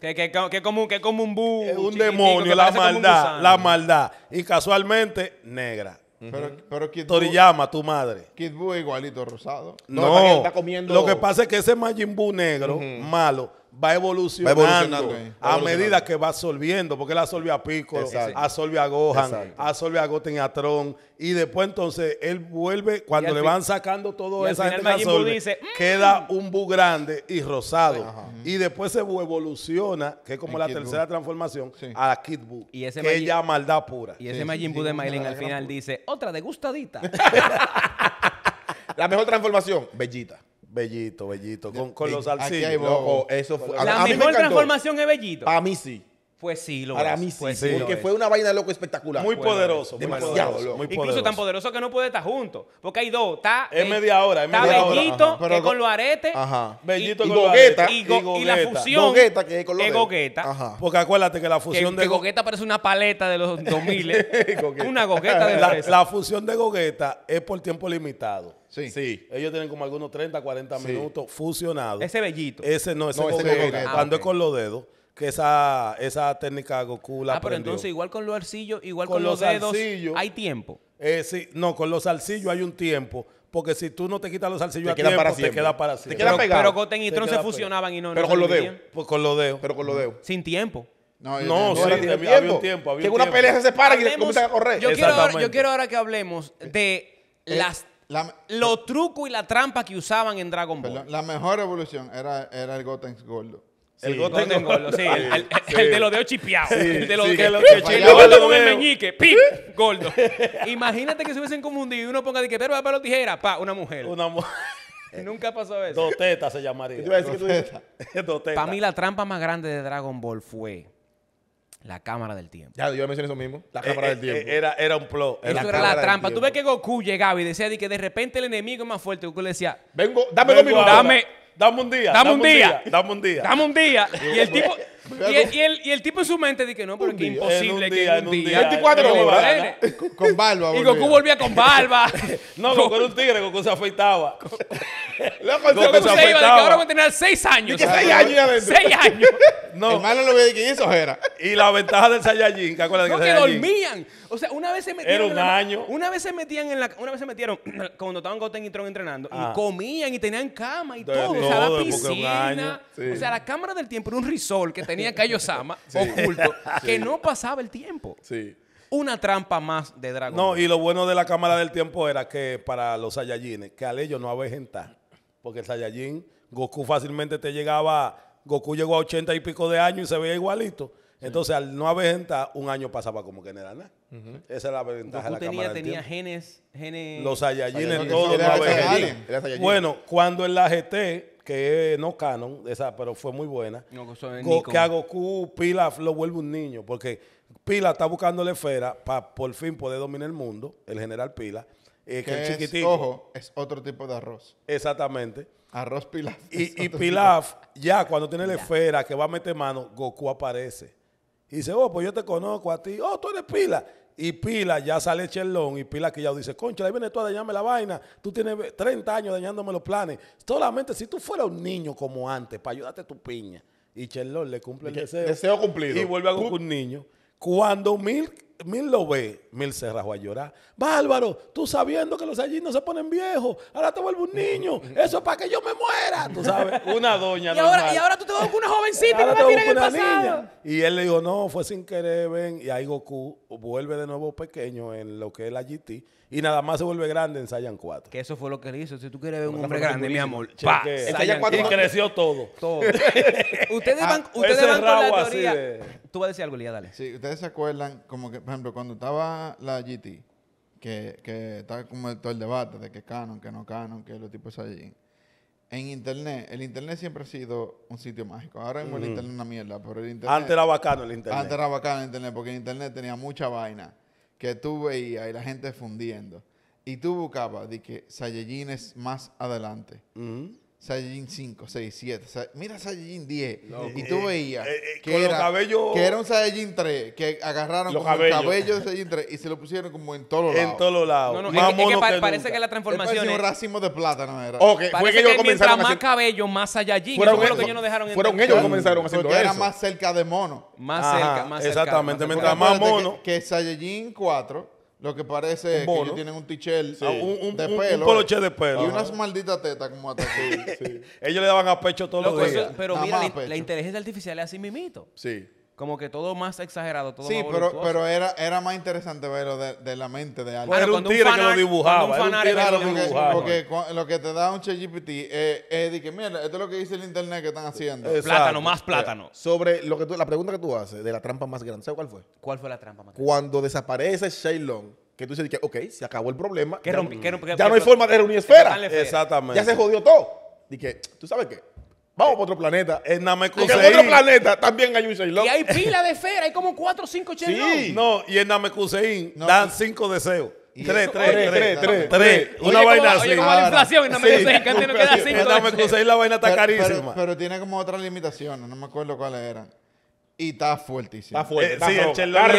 que, que, que, como, un bú. es un demonio, la maldad, la maldad. Y casualmente, negra. Pero, pero Toriyama, tu madre. Kid Buu igualito rosado. No, está comiendo... lo que pasa es que ese Majin Buu negro, malo, va evolucionando, a medida que va absorbiendo, porque él absorbe a pico, absorbe a Gohan, absorbe a Goten y a y después entonces él vuelve, cuando le van sacando todo eso, mm". queda un bu grande y rosado, y después se evoluciona, que es como la tercera transformación, a la Kid Buu, que ella maldad pura. Y ese Majin Buu de Mailin al final dice, otra degustadita. la mejor transformación, Bellita. Bellito, bellito. Con, los salsillos. eso fue, La mejor transformación es Bellito. Para mí sí. Pues sí, lo Para mí pues sí, porque fue una vaina loco espectacular. Muy poderoso, muy demasiado Incluso tan poderoso que no puede estar junto. Porque hay dos. Está, es eh, media hora, está Bellito, que con los aretes. Ajá. Bellito y, con gogueta, y, la fusión. Gogueta, que es con Ajá. Porque acuérdate que la fusión de. Que gogueta parece una paleta de los 2000. ¿eh? una gogueta de la, la fusión de gogueta es por tiempo limitado. Sí. Ellos tienen como algunos 30, 40 minutos fusionados. Ese bellito. Ese no, ese, no, Cuando es ah, con los dedos que esa, esa técnica Goku la Ah, pero entonces igual con los arcillos, igual con, los, dedos, hay tiempo. Eh, sí, no, con los arcillos hay un tiempo. Porque si tú no te quitas los arcillos te queda para te queda para siempre. pero, pero y Tron se fusionaban y no. Pero con los dedos. Pues con los dedos. Pero con los dedos. Sin tiempo. No, no, sí, había, tiempo. un tiempo. que una pelea se separa y comienza a correr. Yo quiero, ahora, yo quiero ahora que hablemos de eh, las la, los trucos y la trampa que usaban en Dragon Ball. la mejor evolución era, era el Goten Gordo. el Goten, Gordo, sí, el, el, de los dedos el de los que, lo que Gordo con el ¡pip! Gordo. Imagínate que se hubiesen confundido y uno ponga de pero para los los pa, una mujer. Una mujer. Nunca pasó eso. Doteta se llamaría. Para mí la trampa más grande de Dragon Ball fue la cámara del tiempo. Ya, yo mencioné eso mismo. La eh, cámara eh, del tiempo. Eh, era, era un plot. eso era la trampa. Tú ves que Goku llegaba y decía que de repente el enemigo es más fuerte. Goku le decía, vengo, dame lo Dame, dame un día. Dame un día. Dame un día. Dame un día. y el tipo, y el, y, el, y el tipo en su mente dice, que no, porque es imposible que en un día. 24 horas. Este con, barba. Y Goku volvía con barba. no, Goku era un tigre, Goku se afeitaba. Loco, Goku se, iba de que ahora voy a tener 6 años. 6 años? 6 años. No. El malo lo veía que eso era. Y la ventaja del Saiyajin, ¿qué acuerdas que dormían. O sea, una vez se metieron. Una vez se metían en la. Una vez metieron cuando estaban Goten y Tron entrenando. Y ah. comían y tenían cama y todo. O sea, la piscina. O sea, la cámara del tiempo era un risol que tenía Cayo Sama oculto. Que no pasaba el tiempo. Sí una trampa más de Dragon No, y lo bueno de la cámara del tiempo era que para los Saiyajines, que al ellos no había Porque el Saiyajin, Goku fácilmente te llegaba, Goku llegó a ochenta y pico de años y se veía igualito. Entonces, al no haber un año pasaba como que no era nada. Esa es la ventaja de la tenía, tenía genes, genes... Los Saiyajines, todos los Bueno, cuando en la GT, que no canon, esa, pero fue muy buena, que a Goku Pila lo vuelve un niño, porque Pila está buscando la esfera para por fin poder dominar el mundo, el general Pila, eh, que, el chiquitito es otro tipo de arroz. Exactamente. Arroz Pilaf. Y, y Pilaf, ya cuando tiene la esfera que va a meter mano, Goku aparece. Y dice, oh, pues yo te conozco a ti. Oh, tú eres pila. Y pila, ya sale Chelón. Y pila que ya dice, concha, ahí viene tú a dañarme la vaina. Tú tienes 30 años dañándome los planes. Solamente si tú fueras un niño como antes, para ayudarte a tu piña. Y Chelón le cumple el deseo. Deseo cumplido. Y vuelve a un niño. Cuando Mil Mil lo ve, Mil se rajó a llorar. Bárbaro, tú sabiendo que los allí no se ponen viejos, ahora te vuelvo un niño, eso es para que yo me muera, tú sabes. Una doña. y, ahora, y ahora tú te vas con una jovencita y que te tiran el niña. Y él le dijo, no, fue sin querer, ven. Y ahí Goku vuelve de nuevo pequeño en lo que es la GT y nada más se vuelve grande en Saiyan 4. Que eso fue lo que él hizo. Si tú quieres ver un hombre grande, mi amor, pa, en Saiyan 4 y creció todo. Todo. ustedes ah, van, ustedes van con la teoría. Tú vas a decir algo, Lía, dale. Sí, ustedes se acuerdan como que por ejemplo, cuando estaba la GT, que, que estaba como todo el debate de que canon, que no canon, que los tipos allí. En internet, el internet siempre ha sido un sitio mágico. Ahora mismo el internet es una mierda, pero el internet... Antes era bacano el internet. Antes era bacano el internet, porque el internet tenía mucha vaina que tú veías y la gente fundiendo. Y tú buscabas de que Saiyajin es más adelante. Saiyajin 5, 6, 7. mira Saiyajin 10. y eh, tú eh, veías eh, que, era, que, era, un Saiyajin 3, que agarraron los cabellos. el cabello de Saiyajin 3 y se lo pusieron como en todos lados. En todos lados. No, no, más es, mono que, parece que la transformación es... un racimo de plátano era. Ok, parece fue que mientras a hacer... más cabello, más Saiyajin. Fueron, fue lo que ellos no dejaron Fueron ellos que comenzaron haciendo Porque eso. era más cerca de mono. Más cerca, más cerca. Exactamente, mientras más mono. Que Saiyajin 4 lo que parece es que ellos tienen un tichel ah, un, un, de pelo. Un de pelo. Y unas malditas tetas como hasta aquí. Ellos le daban a pecho todos los días. pero mira, la, la, inteligencia artificial es así mimito. Sí. Como que todo más exagerado, todo Sí, más pero, pero era, era más interesante verlo de, de la mente de alguien. Era un cuando que lo dibujaba. Era que lo dibujaba. porque lo que te da un ChatGPT es, eh, es que, mira, esto es lo que dice el internet que están haciendo. Plátano, más plátano. Eh, sobre lo que la pregunta que tú haces de la trampa más grande, ¿sabes cuál fue? ¿Cuál fue la trampa, más grande? Cuando desaparece Shailon, que tú dices ok, se acabó el problema. ya no hay forma de reunir esfera. Exactamente. Ya se jodió todo. que, ¿tú sabes qué? Vamos para otro planeta. En Namekusei. En otro planeta también hay un chelón. Y hay pila de esferas, hay como 4 o 5 chelones. no, y en Namekusei dan 5 deseos. Tres, tres, tres, tres, Una vaina así. Oye, como la inflación en Namekusei, que tiene que 5 En Namekusei la vaina está carísima. Pero tiene como otras limitaciones, no me acuerdo cuáles eran. Y está fuertísimo. Está fuerte. Eh, sí, el chelón,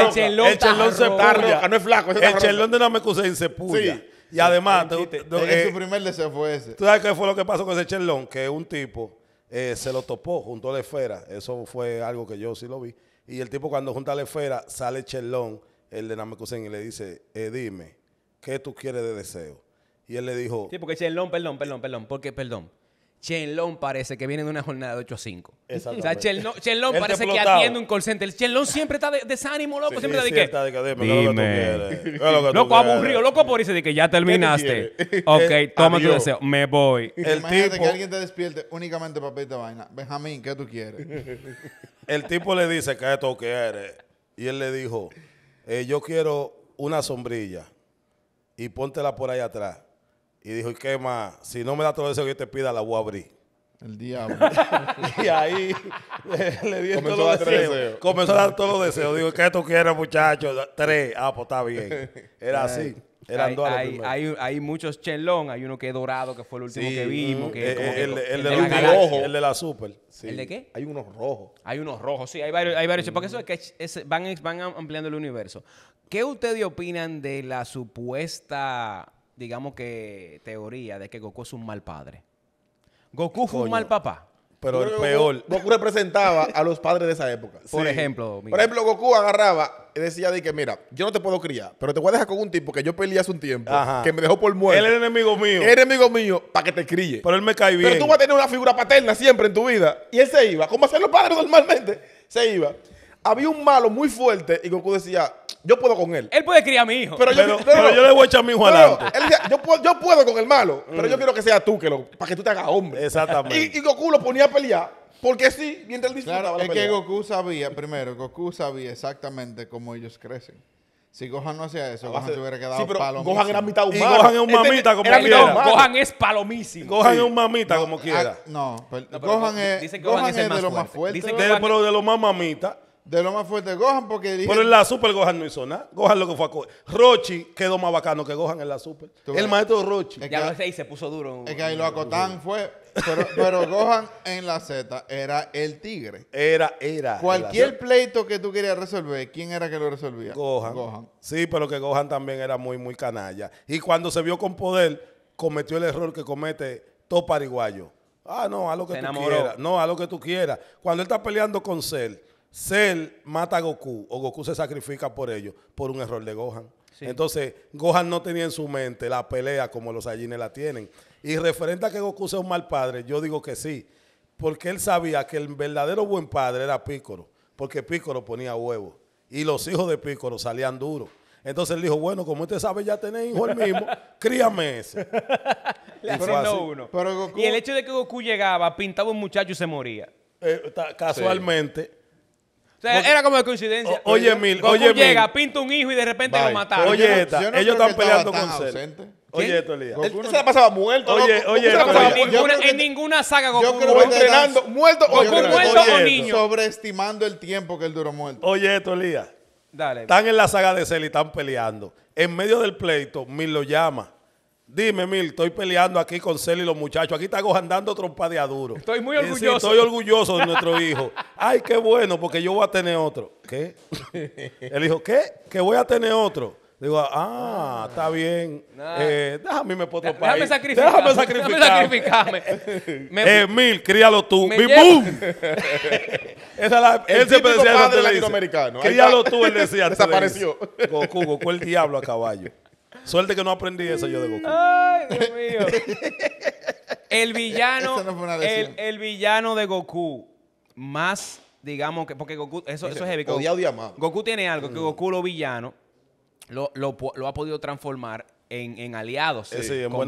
el chelón, se puya. no es flaco. El chelón de Namekusei se puya. Sí. Y además, eh, su primer deseo fue ese. ¿Tú sabes qué fue lo que pasó con ese chelón? Que un tipo eh, se lo topó, juntó la esfera. Eso fue algo que yo sí lo vi. Y el tipo cuando junta la esfera, sale Chelón, el de Namekusen, y le dice, eh, dime, ¿qué tú quieres de deseo? Y él le dijo... Sí, porque Chelón, perdón, perdón, perdón, porque, perdón. Chen parece que viene de una jornada de 8 a 5. O sea, parece que atiende un call center. Chen siempre está de, desánimo, loco. siempre sí, está de que... Dime. Loco, aburrido, loco por irse de que ya terminaste. Ok, eh, toma tu deseo. Me voy. El Imagínate que alguien te despierte únicamente para pedirte vaina. Benjamín, ¿qué tú quieres? El tipo le dice, que tú quieres? Y él le dijo, eh, yo quiero una sombrilla y póntela por ahí atrás. Y dijo, ¿y qué más? Si no me da todo deseo que yo te pida, la voy a abrir. El diablo. y ahí le, dio di todo deseos. deseo. comenzó a dar todos los deseos. Digo, ¿qué tú quieres, muchachos? Tres. Ah, pues está bien. Era así. Eran dos hay, hay, hay, muchos chelón, hay uno que es dorado, que fue el último que vimos. Mm, eh, eh, que el, de, los la el de la super. ¿El de qué? Hay unos rojos. Hay unos rojos, sí, hay varios. Porque eso es que van, van ampliando el universo. ¿Qué ustedes opinan de la supuesta digamos que, teoría de que Goku es un mal padre. Goku fue un mal papá. Pero el peor. Goku representaba a los padres de esa época. Por ejemplo, Por ejemplo, Goku agarraba y decía de que, mira, yo no te puedo criar, pero te voy a dejar con un tipo que yo peleé hace un tiempo, que me dejó por muerto. Él era enemigo mío. Es enemigo mío para que te críe. Pero él me cae bien. Pero tú vas a tener una figura paterna siempre en tu vida. Y él se iba, como hacían los padres normalmente, se iba había un malo muy fuerte y Goku decía, yo puedo con él. Él puede criar a mi hijo. Pero, yo, le voy a echar a mi hijo adelante. él decía, yo, puedo, con el malo, pero yo mm. quiero que sea tú, que lo, para que tú te hagas hombre. Exactamente. Y, Goku lo ponía a pelear, porque sí, mientras él disfrutaba Es que Goku sabía, primero, Goku sabía exactamente cómo ellos crecen. Si Gohan no hacía eso, Gohan se hubiera quedado sí, Gohan era mitad humano. Gohan es un este mamita como quiera. Gohan es palomísimo. Gohan es un mamita como quiera. Ah, no, Gohan, es, Gohan, es, de lo más fuerte. Pero de lo más mamita. De lo más fuerte Gohan porque dirige... Pero en la Super Gohan no hizo nada. Gohan lo que fue Rochi quedó más bacano que Gohan en la Super. El maestro Rochi. Es ya lo sé se puso duro. Es que ahí lo acotan fue... Pero, pero Gohan en la Z era el tigre. Era, era. Cualquier pleito que tú querías resolver, ¿quién era que lo resolvía? Gohan. Sí, pero que Gohan también era muy, muy canalla. Y cuando se vio con poder, cometió el error que comete todo pariguayo. Ah, no, a lo que tú quieras. No, a lo que tú quieras. Cuando él está peleando con Cell Cell mata a Goku o Goku se sacrifica por ellos por un error de Gohan. Entonces, Gohan no tenía en su mente la pelea como los Saiyans la tienen. Y referente a que Goku sea un mal padre, yo digo que sí, porque él sabía que el verdadero buen padre era Piccolo, porque Piccolo ponía huevos y los hijos de Piccolo salían duros. Entonces él dijo, bueno, como usted sabe, ya tenés hijo el mismo, críame ese. y el hecho de que Goku llegaba, pintaba un muchacho y se moría. Eh, casualmente. O sea, era como de coincidencia. oye, Mil, Goku oye, llega, pinta un hijo y de repente lo mata Oye, esta, ellos están peleando con Cell. Oye, esto, Elías. Él se la pasaba muerto. Oye, oye, se en, ninguna, ninguna saga Goku yo que entrenando. Muerto muerto o niño. Sobreestimando el tiempo que él duró muerto. Oye, esto, Dale. Están en la saga de Cell y están peleando. En medio del pleito, Mil lo llama Dime, Mil, estoy peleando aquí con Celi y los muchachos. Aquí está andando trompa de Estoy muy orgulloso. estoy orgulloso de nuestro hijo. Ay, qué bueno, porque yo voy a tener otro. ¿Qué? Él dijo, ¿qué? Que voy a tener otro. Digo, ah, ah. está bien. Eh, déjame irme otro país. Déjame sacrificarme. Déjame sacrificarme. Eh, Mil, críalo tú. ¡Bim, bum! la, él siempre decía padre latinoamericano. Críalo tú, él decía. Desapareció. Goku, Goku el diablo a caballo. Suerte que no aprendí eso yo de Goku. Ay, Dios mío. El villano, el, villano de Goku, más, digamos, que porque Goku, eso, es heavy. Odiado y Goku tiene algo, que mm. Goku lo villano lo, ha podido transformar en, en aliados. Sí, en Con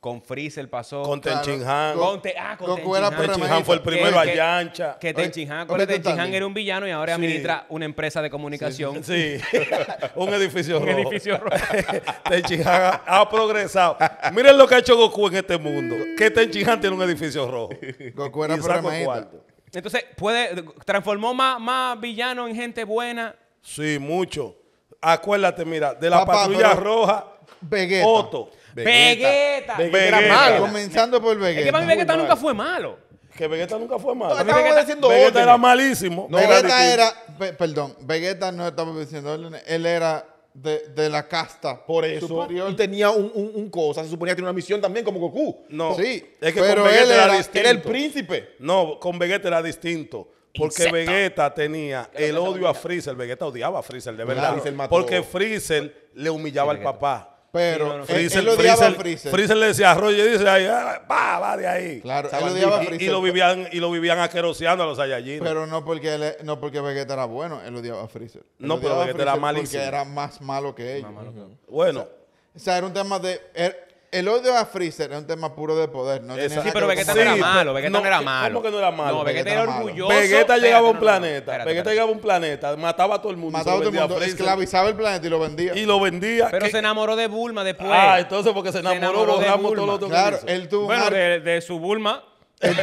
con Freezer pasó. Con Tenchin Han. Con, ah, con Goku Tenchin Han fue el primero a Yancha. Que, Tenchin Han, Tenchin Han era un villano y ahora administra una empresa de comunicación. Sí, un edificio rojo. Un edificio rojo. Tenchin Han ha, progresado. Miren lo que ha hecho Goku en este mundo. Que Tenchin Han tiene un edificio rojo. Goku era Cuarto Entonces, puede, transformó más, villanos villano en gente buena. Sí, mucho. Acuérdate, mira, de la patrulla roja, Vegeta. Otto. Vegeta. Vegeta. Era Comenzando por Vegeta. Es que para mí Vegeta nunca fue malo. Que Vegeta nunca fue malo. estamos Vegeta, diciendo Vegeta era malísimo. Vegeta era, perdón, Vegeta no estaba diciendo él era de, la casta. Por eso. Superior. Y tenía un, un, un, cosa. Se suponía que tenía una misión también como Goku. No. Sí. Es que pero con Vegeta era, distinto. era, el príncipe. No, con Vegeta era distinto. Porque Vegeta tenía el odio a Freezer. Vegeta odiaba a Freezer, de verdad. Porque Freezer le humillaba al papá. Pero Freezer, él, él Freezer, Freezer. Freezer, le decía a Roger, dice, ahí, va, va de ahí. Claro, Freezer. Y, lo pues. vivían, y lo vivían aqueroseando a los Saiyajin. Pero no porque, no porque Vegeta era bueno, él odiaba a Freezer. no, pero Vegeta era malísimo. Porque era más malo que ellos. Malo que... Bueno. O sea, era un tema de... Eh, el odio a Freezer es un tema puro de poder. No tiene sí, pero Vegeta no era malo. Vegeta no, era malo. ¿Cómo que no era malo? Vegeta, era orgulloso. Vegeta llegaba a un planeta. Vegeta llegaba a un planeta. Mataba a todo el mundo. Mataba a todo el mundo. Esclavizaba el planeta y lo vendía. Y lo vendía. Pero se enamoró de Bulma después. Ah, entonces porque se enamoró, borramos todo lo Claro, él tuvo. Bueno, de su Bulma. Él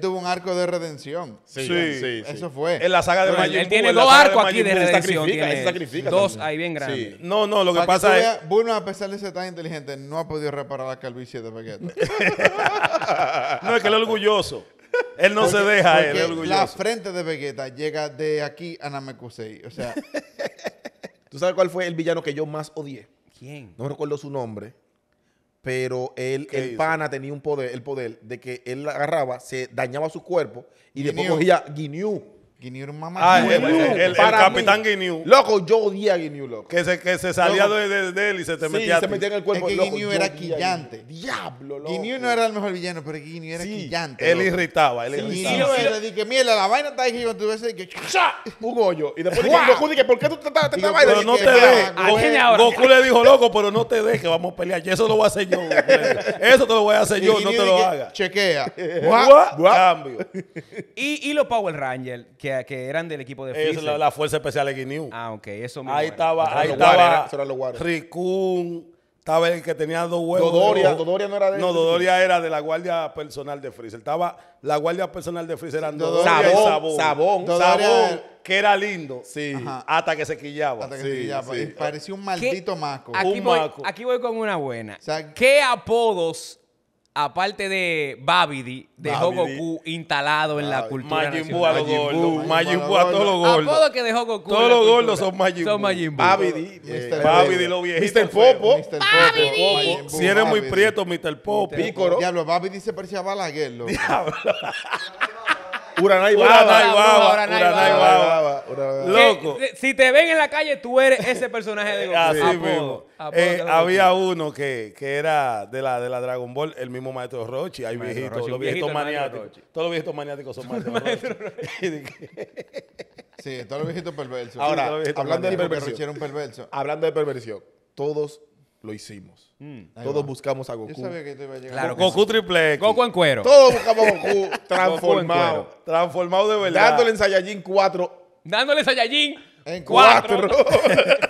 tuvo, un arco, de redención. Sí, sí, Eso fue. En la saga de Él tiene dos arcos aquí de redención. dos ahí bien grandes. No, no, lo que, pasa que es. Bueno, a pesar de ser tan inteligente, no ha podido reparar la calvicie de Vegeta. no, es que él es orgulloso. Él no se deja, él orgulloso. La frente de Vegeta llega de aquí a Namekusei. O sea. ¿Tú sabes cuál fue el villano que yo más odié? ¿Quién? No recuerdo su nombre pero el pana tenía un poder, el poder de que él agarraba, se dañaba su cuerpo y después cogía guinú Guinew mamá. Ah, el, el, capitán Guinew. Loco, yo odié a Guinew, loco. Que se, que se salía de, de, él y se te sí, metía. se metía en el cuerpo. Es que era quillante. Diablo, loco. Guinew no era el mejor villano, pero Guinew era sí, quillante. Él irritaba, él irritaba. Guinew era la vaina está ahí, tú ves, que, un hoyo. Y después dije, Goku, dije, ¿por qué tú te esta vaina? Pero no te ve. Goku le dijo, loco, pero no te dejes vamos a pelear. Eso lo voy a hacer yo. Eso te lo voy a hacer yo, no te lo hagas. Chequea. Cambio. Y los Power Rangers, que, eran del equipo de Freezer. Es la, la Fuerza Especial de Guinea. Ah, ok, eso mismo. Ahí estaba, ahí estaba Ricún, estaba el que tenía dos huevos. Dodoria, Dodoria no era de No, Dodoria era de la guardia personal de Freezer. Estaba la guardia personal de Freezer eran Dodoria Sabón, Sabón. Sabón, Sabón que era lindo. Sí. Hasta que se quillaba. Hasta que sí, se quillaba. Sí. parecía un maldito ¿Qué? maco. Aquí, voy, aquí voy con una buena. ¿Qué apodos aparte de Babidi, dejó Babidi. Goku instalado en la cultura Majin Buu a los gordos. Majin Buu a todos los gordos. Apodo que dejó Goku Todos los gordos son Majin Buu. Son Majin Buu. Babidi. Eh, Mr. Babidi, Mr. Popo. Babidi Popo. Si eres muy prieto, Mr. Popo. Pícoro. Diablo, Babidi se parecía a Balaguer, Diablo y Baba. Loco. Si te ven en la calle, tú eres ese personaje de eh, Goku. Así mismo. Eh, había uno que, que era de la, de la Dragon Ball, el mismo maestro Rochi. Hay viejitos, los viejitos maniáticos. Todos los viejitos maniáticos son maestros Rochi. Sí, todos los viejitos perversos. Ahora, hablando de perversión. Hablando de perversión, todos lo hicimos. Mm. Todos buscamos a Goku. Yo sabía que te iba a llegar. Claro, Goku, triple Goku en cuero. Todos buscamos a Goku transformado. transformado de verdad. Dándole en Saiyajin 4. Dándole Saiyajin en 4. 4.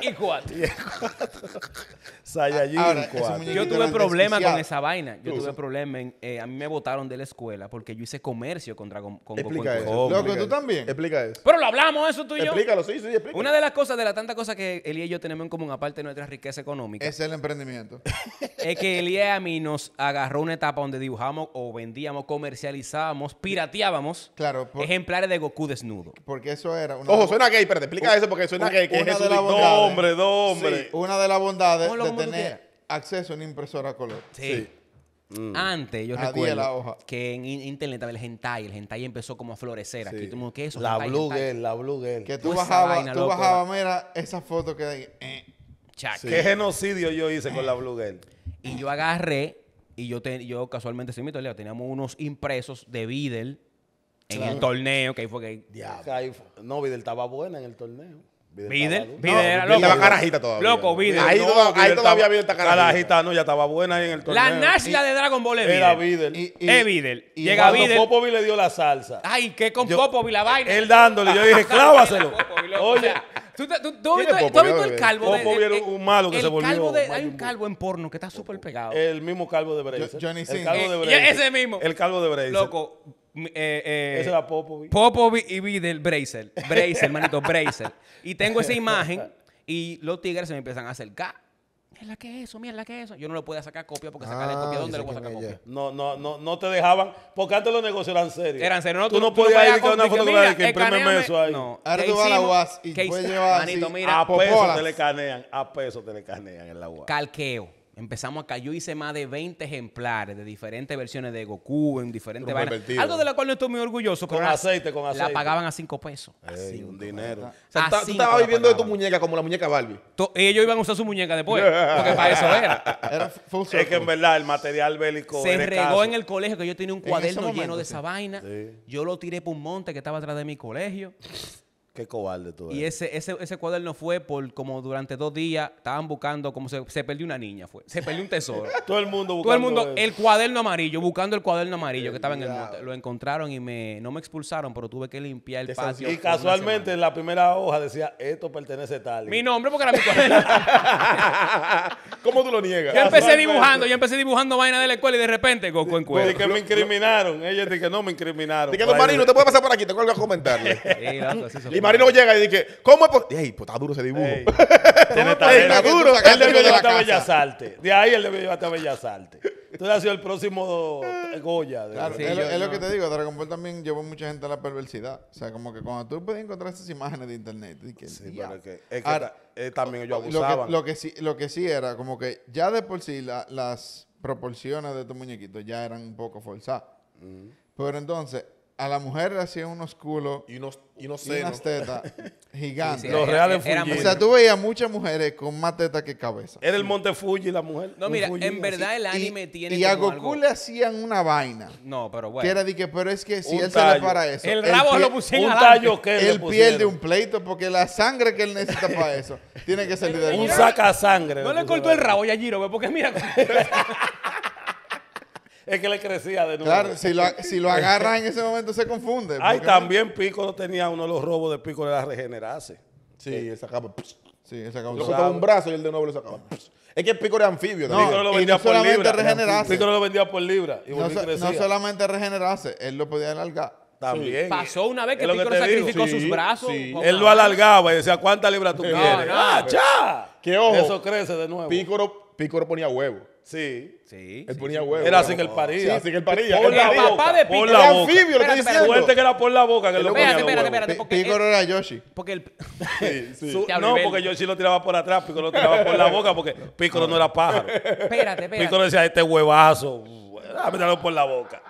y 4. Saiyajin y 4. Yo tuve problemas con esa vaina. Yo tuve problemas. Eh, a mí me votaron de la escuela porque yo hice comercio contra con, Explica eso. tú también. Explica eso. Pero lo hablamos eso tú y yo. Explícalo, sí, sí, explícalo. Una de las cosas, de las tantas cosas que Elías y yo tenemos en común, aparte de nuestra riqueza económica. Es el emprendimiento. Es que Elías a mí nos agarró una etapa donde dibujamos o vendíamos, comercializábamos, pirateábamos claro, ejemplares de Goku desnudo. Porque eso era... Ojo, suena gay, pero explica eso porque suena gay. Que es eso no, Hombre dos hombres. una de las bondades de tener acceso a una impresora color. Sí. Mm. Antes, yo recuerdo que en internet estaba el hentai. El hentai empezó como a florecer. Aquí Que eso? La blue girl, la blue girl. Que tú bajabas, tú bajabas, mira, esa foto que eh. Qué genocidio yo hice con la blue girl. Y yo agarré y yo, yo casualmente, sí, mi teníamos unos impresos de Videl en el torneo, que ahí fue que... No, Videl estaba buena en el torneo. Videl. Videl era loco. carajita todavía. Loco, Videl. Ahí, todavía había está carajita. Carajita, no, ya estaba buena ahí en el torneo. La Nashla de Dragon Ball Videl. Era Videl. Y, es Videl. Y Llega cuando le dio la salsa. Ay, ¿qué con yo, la vaina? Él dándole. Yo dije, clávaselo. Oye. ¿Tú, tú, tú, tú has visto el calvo? De, Popo era un eh, malo que se volvió. hay un calvo en porno que está súper pegado. El mismo calvo de Brace. Johnny El calvo de eh, Brace. Ese mismo. El calvo de Brace. Loco, eh, eh, Eso era Popovic. Popovic y Videl, Bracer. Bracer, manito, Bracer. Y tengo esa imagen y los tigres se me empiezan a acercar. Mierda que eso, mierda que eso. Yo no le podía sacar copia porque sacarle la ah, copia. ¿Dónde lo le voy a sacar copia? No, no, no, no te dejaban. Porque antes los negocios eran serios. Eran serios. Tú, no podías ir con una foto que de que imprime eso ahí. Ahora tú vas a la UAS y puedes llevar así Manito, mira, a peso te le canean. A peso te le canean en la UAS. calqueo. Empezamos acá. Yo hice más de 20 ejemplares de diferentes versiones de Goku, en diferentes vainas. Algo de lo cual no estoy muy orgulloso. Con, aceite, con aceite. La pagaban a 5 pesos. Así, un dinero. O sea, tú estabas viviendo de tu muñeca como la muñeca Barbie. ellos iban a usar su muñeca después. porque para eso era. era es que en verdad el material bélico. Se regó en el colegio que yo tenía un cuaderno lleno de esa vaina. Yo lo tiré por un monte que estaba atrás de mi colegio cobarde tú Y ese, ese, ese cuaderno fue por como durante dos días estaban buscando, como se, perdió una niña, fue. Se perdió un tesoro. Todo el mundo buscando. Todo el mundo, el cuaderno amarillo, buscando el cuaderno amarillo que estaba en el Lo encontraron y me, no me expulsaron, pero tuve que limpiar el patio. Y casualmente en la primera hoja decía, esto pertenece a tal. Mi nombre, porque era mi cuaderno. ¿Cómo tú lo niegas? Yo empecé dibujando, yo empecé dibujando vaina de la escuela y de repente Coco en cuero. y que me incriminaron. Ellos que no me incriminaron. dijeron don Marino, te puedes pasar por aquí, te vuelvo a Marino llega y dice, ¿cómo es posible? Ey, pues está duro ese dibujo. duro. Él debió llevarte a Bellas Artes. De ahí él debió llevarte a Bellas Artes. Entonces ha sido el próximo Goya. Claro, es, lo que te digo, Dragon Ball también llevó mucha gente a la perversidad. O sea, como que cuando tú puedes encontrar esas imágenes de internet. que, sí, que, es eh, también ellos abusaban. Lo que, sí, lo que sí era, como que ya de por sí las proporciones de estos muñequitos ya eran un poco forzadas. Pero entonces, a la mujer le hacían unos culos y, unos, y, unos unas tetas gigantes. lo real Los reales Fuji. O sea, tú veías muchas mujeres con más tetas que cabeza. Era el Monte Fuji la mujer. No, mira, en verdad el anime tiene tiene Y a Goku le hacían una vaina. No, pero bueno. Que era de que, pero es que si él se le para eso. El rabo lo pusieron un tallo que Él pierde un pleito porque la sangre que él necesita para eso tiene que salir de Un saca sangre. No le cortó el rabo, Yajiro, porque mira... es que le crecía de nuevo. Claro, si lo, si lo agarra en ese momento se confunde. Ay, también Pico tenía uno de los robos de Pico de la regenerarse. Sí, él sacaba. Sí, él sacaba. Le un brazo y él de nuevo lo sacaba. Es que el Pico era anfibio. No, Pico no lo vendía no por Pico lo vendía por libra. Y no, solamente regenerase él lo podía alargar. También. Pasó una vez que Pico sacrificó sus brazos. Él lo alargaba y decía, ¿cuántas libras tú tienes? quieres? ¡Ah, cha! ¡Qué ojo! Eso crece de nuevo. pico Pícoro ponía huevo. Sí. Sí. Él ponía huevos. huevo. Era sin el parilla. Sin el parilla. Por la, papá de Pico. Por la anfibio, lo estoy diciendo. que era por la boca que lo ponía. Espérate, espérate, espérate. no era Yoshi. Porque el... Sí, No, porque Yoshi lo tiraba por atrás, Pico lo tiraba por la boca porque Pico no era pájaro. Espérate, espérate. Pico decía, este huevazo, dámelo por la boca.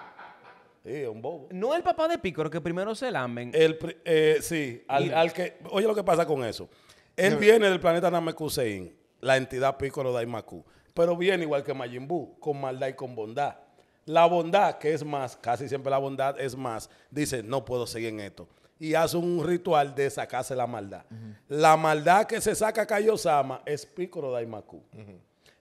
Sí, un bobo. No el papá de Pícoro que primero se lamen. El, eh, sí, al, que... Oye lo que pasa con eso. Él viene del planeta Namekusein, la entidad de Daimaku. Pero viene igual que Majin con maldad y con bondad. La bondad, que es más, casi siempre la bondad es más, dice, no puedo seguir en esto. Y hace un ritual de sacarse la maldad. La maldad que se saca Kaiosama es Picoro Daimaku.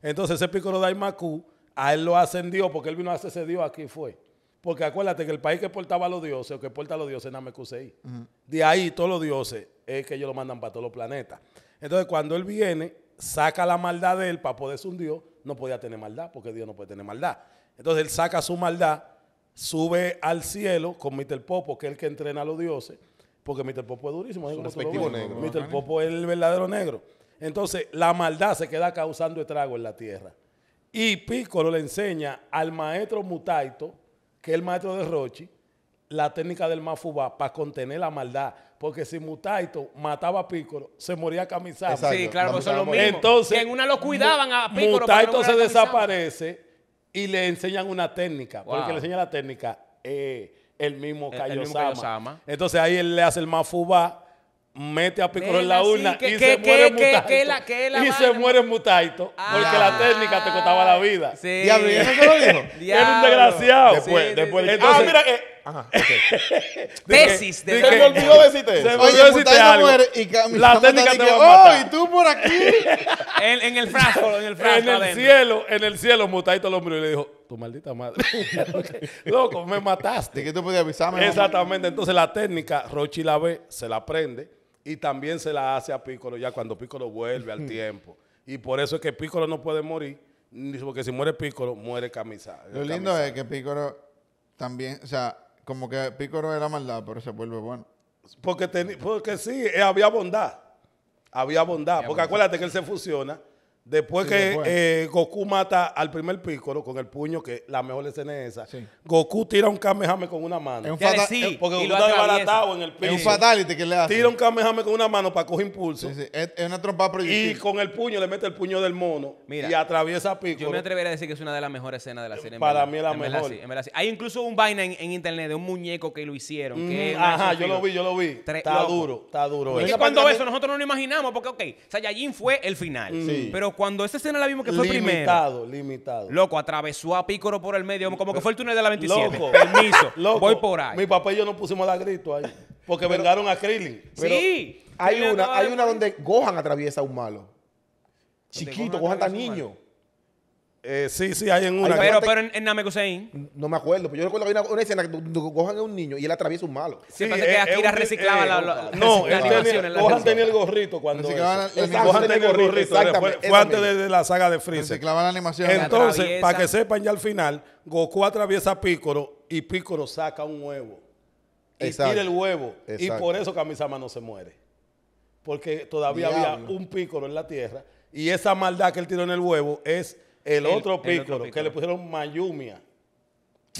Entonces ese Piccolo Daimaku, a él lo ascendió, porque él vino a ese Dios, aquí fue. Porque acuérdate que el país que portaba a los dioses, o que porta a los dioses, es me De ahí todos los dioses es que ellos lo mandan para todos los planetas. Entonces cuando él viene, saca la maldad de él para poder ser un Dios, no podía tener maldad, porque Dios no puede tener maldad. Entonces él saca su maldad, sube al cielo con Mr. Popo, que es el que entrena a los dioses, porque Mr. Popo es durísimo. Es negro. Mr. Popo es el verdadero negro. Entonces la maldad se queda causando estrago en la tierra. Y Piccolo le enseña al maestro Mutaito, que es el maestro de Rochi, la técnica del Mafuba para contener la maldad. Porque si Mutaito mataba a Pícoro, se moría Kamisama. Sí, claro, pues eso es lo mismo. Entonces, que en una lo cuidaban a Pícoro. Mutaito se desaparece y le enseñan una técnica. Porque le enseña la técnica eh, el mismo Sama. Entonces ahí él le hace el mafubá, mete a Pícoro en la urna y, se, muere mutaito, y se muere Mutaito. porque la ah. técnica te costaba la vida. Sí. Diablo, ¿y eso lo dijo? Era un desgraciado. Después, sí, después. ah, mira que... Eh, Ajá. Tesis. se me olvidó decirte. Se me olvidó Y la técnica te a oh, matar. ¡Oh, y tú por aquí! en, el frasco, en el frasco. En el cielo, en el cielo, mutadito el hombro y le dijo, tu maldita madre. Loco, me mataste. Exactamente. Entonces la técnica, Rochi la ve, se la aprende y también se la hace a Piccolo ya cuando Piccolo vuelve al mm. tiempo. Y por eso es que Piccolo no puede morir, porque si muere Piccolo, muere Camisa. Lo lindo es que Piccolo también, o sea, como que Picoro era maldad, pero se vuelve bueno. Porque, porque sí, eh, había bondad. Había bondad. Porque acuérdate que él se fusiona Después que eh, Goku mata al primer Piccolo con el puño, que la mejor escena es esa. Goku tira un Kamehame con una mano. Es un fatal, porque en el piso. Es un fatality que le hace. Tira un Kamehame con una mano para coger impulso. Es, una trompa Y con el puño le mete el puño del mono Mira, y atraviesa a Piccolo. Yo me atrevería a decir que es una de las mejores escenas de la serie. Para mí es la mejor. Hay incluso un vaina en, internet de un muñeco que lo hicieron. Mm, ajá, yo lo vi, yo lo vi. está duro, está duro. Y cuando eso nosotros no lo imaginamos porque, ok, Saiyajin fue el final. Pero cuando esa escena la vimos que fue limitado, primero. Limitado, limitado. Loco, atravesó a Pícoro por el medio, como que fue el túnel de la 27. Loco, Permiso, voy por ahí. Mi papá y yo no pusimos a dar grito ahí, porque vengaron a Krillin. sí. Hay una, hay una donde Gohan atraviesa a un malo. Chiquito, Gohan está niño. Eh, sí, sí, hay en una. pero, pero en, en Namekusein. No me acuerdo, pero yo recuerdo que hay una, escena que la que cojan a un niño y él atraviesa un malo. Sí, parece que eh, Akira reciclaba eh, la- la- No, tenía- tenía el gorrito cuando. eso. tenía el gorrito. exactamente, Fue, antes de, la saga de Freezer. Reciclaba la animación. Entonces, para que sepan ya al final, Goku atraviesa a Piccolo y Piccolo saca un huevo. Y tira el huevo. Y por eso Kamisama no se muere. Porque todavía había un Piccolo en la tierra. Y esa maldad que él tiró en el huevo es el, otro pícaro, que le pusieron Mayumia.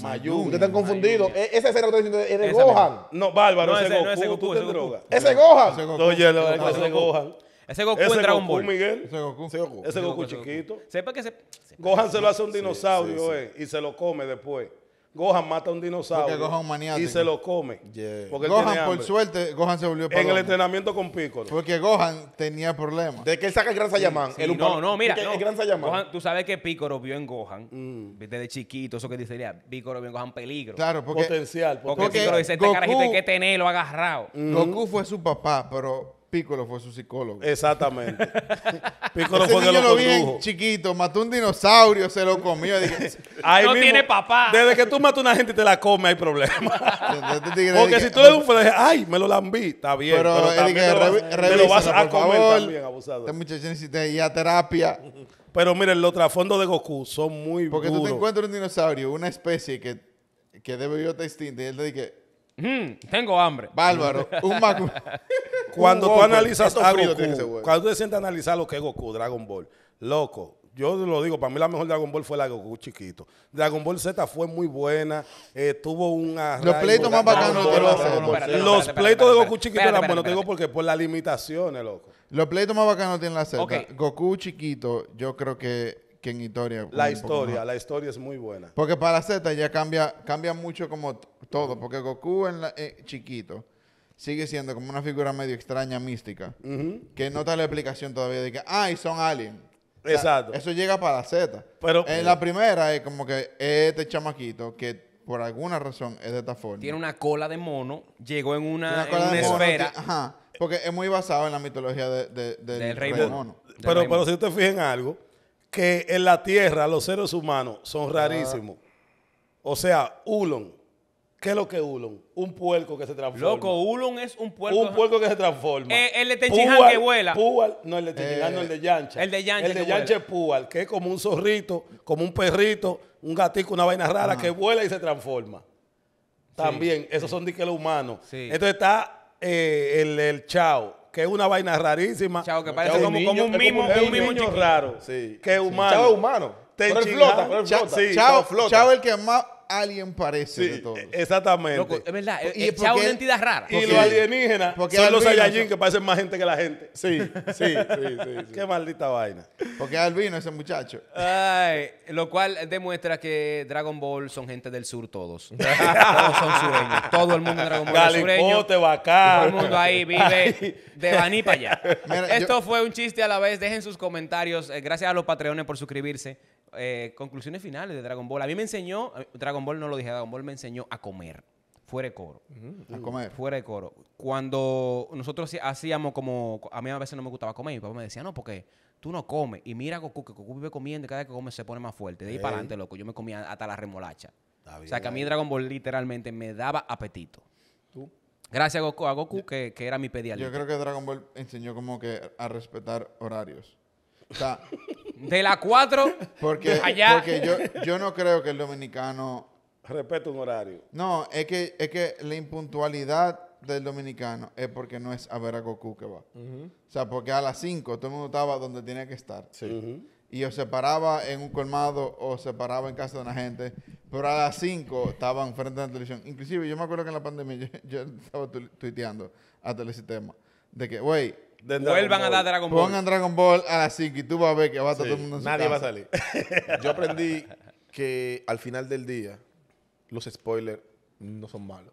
Mayumia. Ustedes están confundidos. E ese cero que es de Gohan. No, bárbaro, no, ese, Goku, no, ese Goku, ese Goku. Ese Gohan. Ese Oye, no, ese, ese Gohan. Ese Goku ese en Dragon Goku, Miguel. Ese Goku. Ese Goku, ese Goku chiquito. Sepa que se... Gohan se lo hace un dinosaurio, Eh, y se lo come después. Gohan mata a un dinosaurio y se lo come. Porque Gohan, por suerte, Gohan se volvió En el entrenamiento con Piccolo. Porque Gohan tenía problemas. De que él saca el gran Sayamán? no, no, mira. No. El gran Gohan, tú sabes que Piccolo vio en Gohan, desde mm. chiquito, eso que dice, Piccolo vio en Gohan peligro. Claro, porque... Potencial. Porque, porque Piccolo dice, este carajito hay que tenerlo agarrado. Goku fue su papá, pero Piccolo fue su psicólogo. Exactamente. Piccolo Ese fue que lo condujo. chiquito, mató un dinosaurio, se lo comió. no tiene papá. Desde que tú matas a una gente y te la comes, hay problema. Este Porque si tú le un ay, me lo lambí, está bien. Pero, también que, te, lo, te, vas a comer favor. también, abusado. Este muchacho necesita ir a terapia. Pero miren, los trasfondos de Goku son muy Porque tú te encuentras un dinosaurio, una especie que, que debe biota extinta, y él te dice Hmm, tengo hambre. Bárbaro. cuando tú analizas a cuando tú te sientes a analizar lo que es Goku, Dragon Ball, loco. Yo lo digo, para mí la mejor Dragon Ball fue la Goku chiquito. Dragon Ball Z fue muy buena, eh, tuvo un Los pleitos más bacanos de los pleitos de Goku chiquito eran buenos, te digo porque por las limitaciones, loco. Los pleitos más bacanos tienen la Z. Goku chiquito, yo creo que que en historia. La historia, la historia es muy buena. Porque para Z ya cambia, cambia mucho como todo, porque Goku en eh, chiquito sigue siendo como una figura medio extraña, mística, que no está la explicación todavía de que, ay, son aliens. Exacto. Eso llega para Z. Pero, en la primera es como que este chamaquito que por alguna razón es de esta forma. Tiene una cola de mono, llegó en una, en una esfera. ajá, porque es muy basado en la mitología de, del rey, mono. pero, pero si ustedes fijan algo, que en la Tierra los seres humanos son rarísimos. Ah. O sea, Ulon, ¿Qué es lo que Ulon? Un puerco que se transforma. Loco, Ulon es un puerco. Un puerco que se transforma. Eh, el de Techiján que vuela. Púal, no, el de Techiján, eh, no, el de Yancha. El de Yancha. El de Yancha es Púal, que es como un zorrito, como un perrito, un gatico, una vaina rara, que vuela y se transforma. También, esos son de que los humanos. Entonces está eh, el, el chao, que es una vaina rarísima. Chao, que parece como, como, un mimo, un, mimo raro. Sí. Que es humano. Chao es humano. Pero flota, pero chao, flota. Chao el que más Alguien parece de todo. E-, exactamente. es verdad, e-, e-, y es una entidad rara. Y los alienígenas porque son los Saiyajin que parecen más gente que la gente. Sí, sí, sí, sí, Qué maldita vaina. Porque es albino ese muchacho. Ay, lo cual demuestra que Dragon Ball son gente del sur todos. todos son sureños. Todo el mundo de Dragon Ball es sureño. Bacán. Todo el mundo ahí vive de Baní para allá. Esto fue un chiste a la vez. Dejen sus comentarios. Eh, gracias a los patreones por suscribirse. Eh, conclusiones finales de Dragon Ball. A mí me enseñó eh, Dragon Dragon Ball no lo dije, Dragon Ball me enseñó a comer. Fuera de coro. A comer. Fuera de coro. Cuando nosotros hacíamos como. A mí a veces no me gustaba comer. Mi papá me decía, no, porque tú no comes. Y mira Goku, que Goku vive comiendo y cada vez que come se pone más fuerte. De ahí para adelante, loco. Yo me comía hasta la remolacha. o sea, que a mí Dragon Ball literalmente me daba apetito. ¿Tú? Gracias a Goku, a Goku que, era mi pediatra. Yo creo que Dragon Ball enseñó como que a respetar horarios. O sea, de las 4 porque, allá. porque yo, yo no creo que el dominicano Respeto un horario. No, es que, es que la impuntualidad del dominicano es porque no es a ver a Goku que va. O sea, porque a las 5 todo el mundo estaba donde tenía que estar. Y o se paraba en un colmado o se paraba en casa de una gente, pero a las 5 estaban frente a la televisión. Inclusive yo me acuerdo que en la pandemia yo, estaba tuiteando a Telesistema de que, güey, vuelvan a dar Dragon Ball. Pongan Dragon Ball a las 5 y tú vas a ver que va a todo el mundo Nadie va a salir. yo aprendí que al final del día los spoilers no son malos.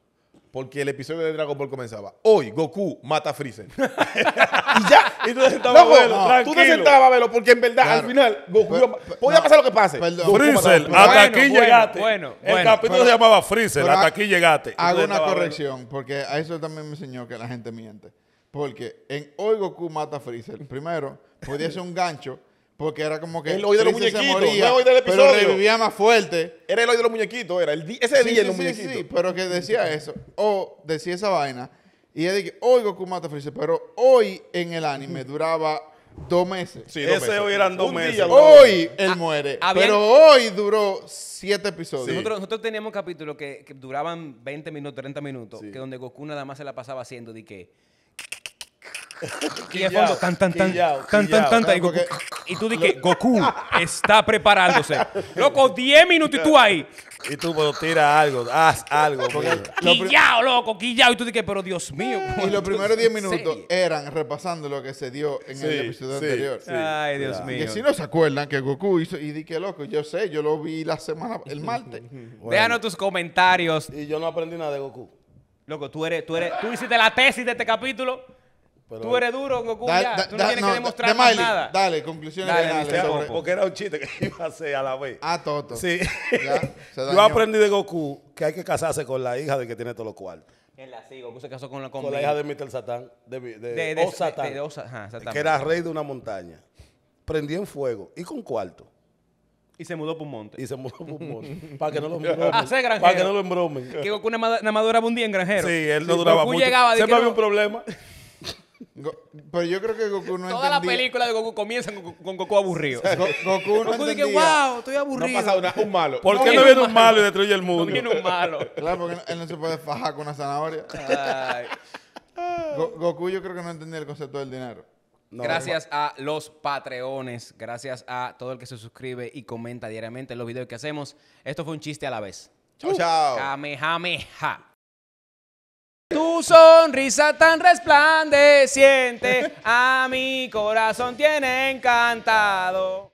Porque el episodio de Dragon Ball comenzaba. Hoy Goku mata a Freezer. y ya. te sentabas no, verlo, Tú te sentabas a verlo porque en verdad al final Goku podía pasar lo que pase. Perdón, Freezer, hasta aquí llegaste. el capítulo se llamaba Freezer, hasta aquí llegaste. Hago una corrección porque a eso también me enseñó que la gente miente. Porque en Hoy Goku mata a Freezer, primero, podía ser un gancho porque era como que. El hoy de los muñequitos. Moría, hoy del episodio. Pero revivía más fuerte. Era el hoy de los muñequitos. Era el ese día sí, de los sí, muñequitos. Sí, pero que decía eso. O decía esa vaina. Y de que hoy Goku mata Freezer. Pero hoy en el anime duraba dos meses. Sí, ese hoy eran dos meses. hoy él ah, muere. Pero hoy duró siete episodios. Nosotros, teníamos capítulos que, que, duraban 20 minutos, 30 minutos. Que donde Goku nada más se la pasaba haciendo de que y fondo, tan, tan, tan, tan, tan, tan, y, tú dices, Goku está preparándose. Loco, 10 minutos y tú ahí. Y tú, tiras tira algo, haz algo. Quillao, loco, quillao. Y tú dices, pero Dios mío. Y los primeros 10 minutos eran repasando lo que se dio en el episodio anterior. Ay, Dios mío. Que si no se acuerdan que Goku hizo, y di que loco, yo sé, yo lo vi la semana, el martes. Déjanos tus comentarios. Y yo no aprendí nada de Goku. Loco, tú eres, tú eres, tú hiciste la tesis de este capítulo tú eres duro, Goku, ya. tú no tienes que demostrar nada. Dale, conclusiones de Porque era un chiste que iba a hacer a la vez. Ah, Toto. Sí. Yo aprendí de Goku que hay que casarse con la hija de que tiene todos los cuartos. En la sigo Goku se casó con la con, la hija de Mr. Satán. De, de, de, de Que era rey de una montaña. Prendió en fuego y con cuarto. Y se mudó por un monte. Y se mudó por un monte. para que no lo embromen. Ah, para que no lo embromen. Que Goku nada más duraba un día en granjero. Sí, él no duraba mucho. Siempre había un problema pero yo creo que Goku no Toda la película de Goku comienza con, Goku aburrido. Goku no Goku entendía. dice, wow, estoy aburrido. No pasa un malo. ¿Por qué no viene un malo y destruye el mundo? No viene un malo. Claro, porque él no se puede fajar con una zanahoria. Goku yo creo que no entendía el concepto del dinero. gracias a los patreones, gracias a todo el que se suscribe y comenta diariamente los videos que hacemos. Esto fue un chiste a la vez. Chao, uh. chao. Kamehameha. Tu sonrisa tan resplandeciente a mi corazón tiene encantado.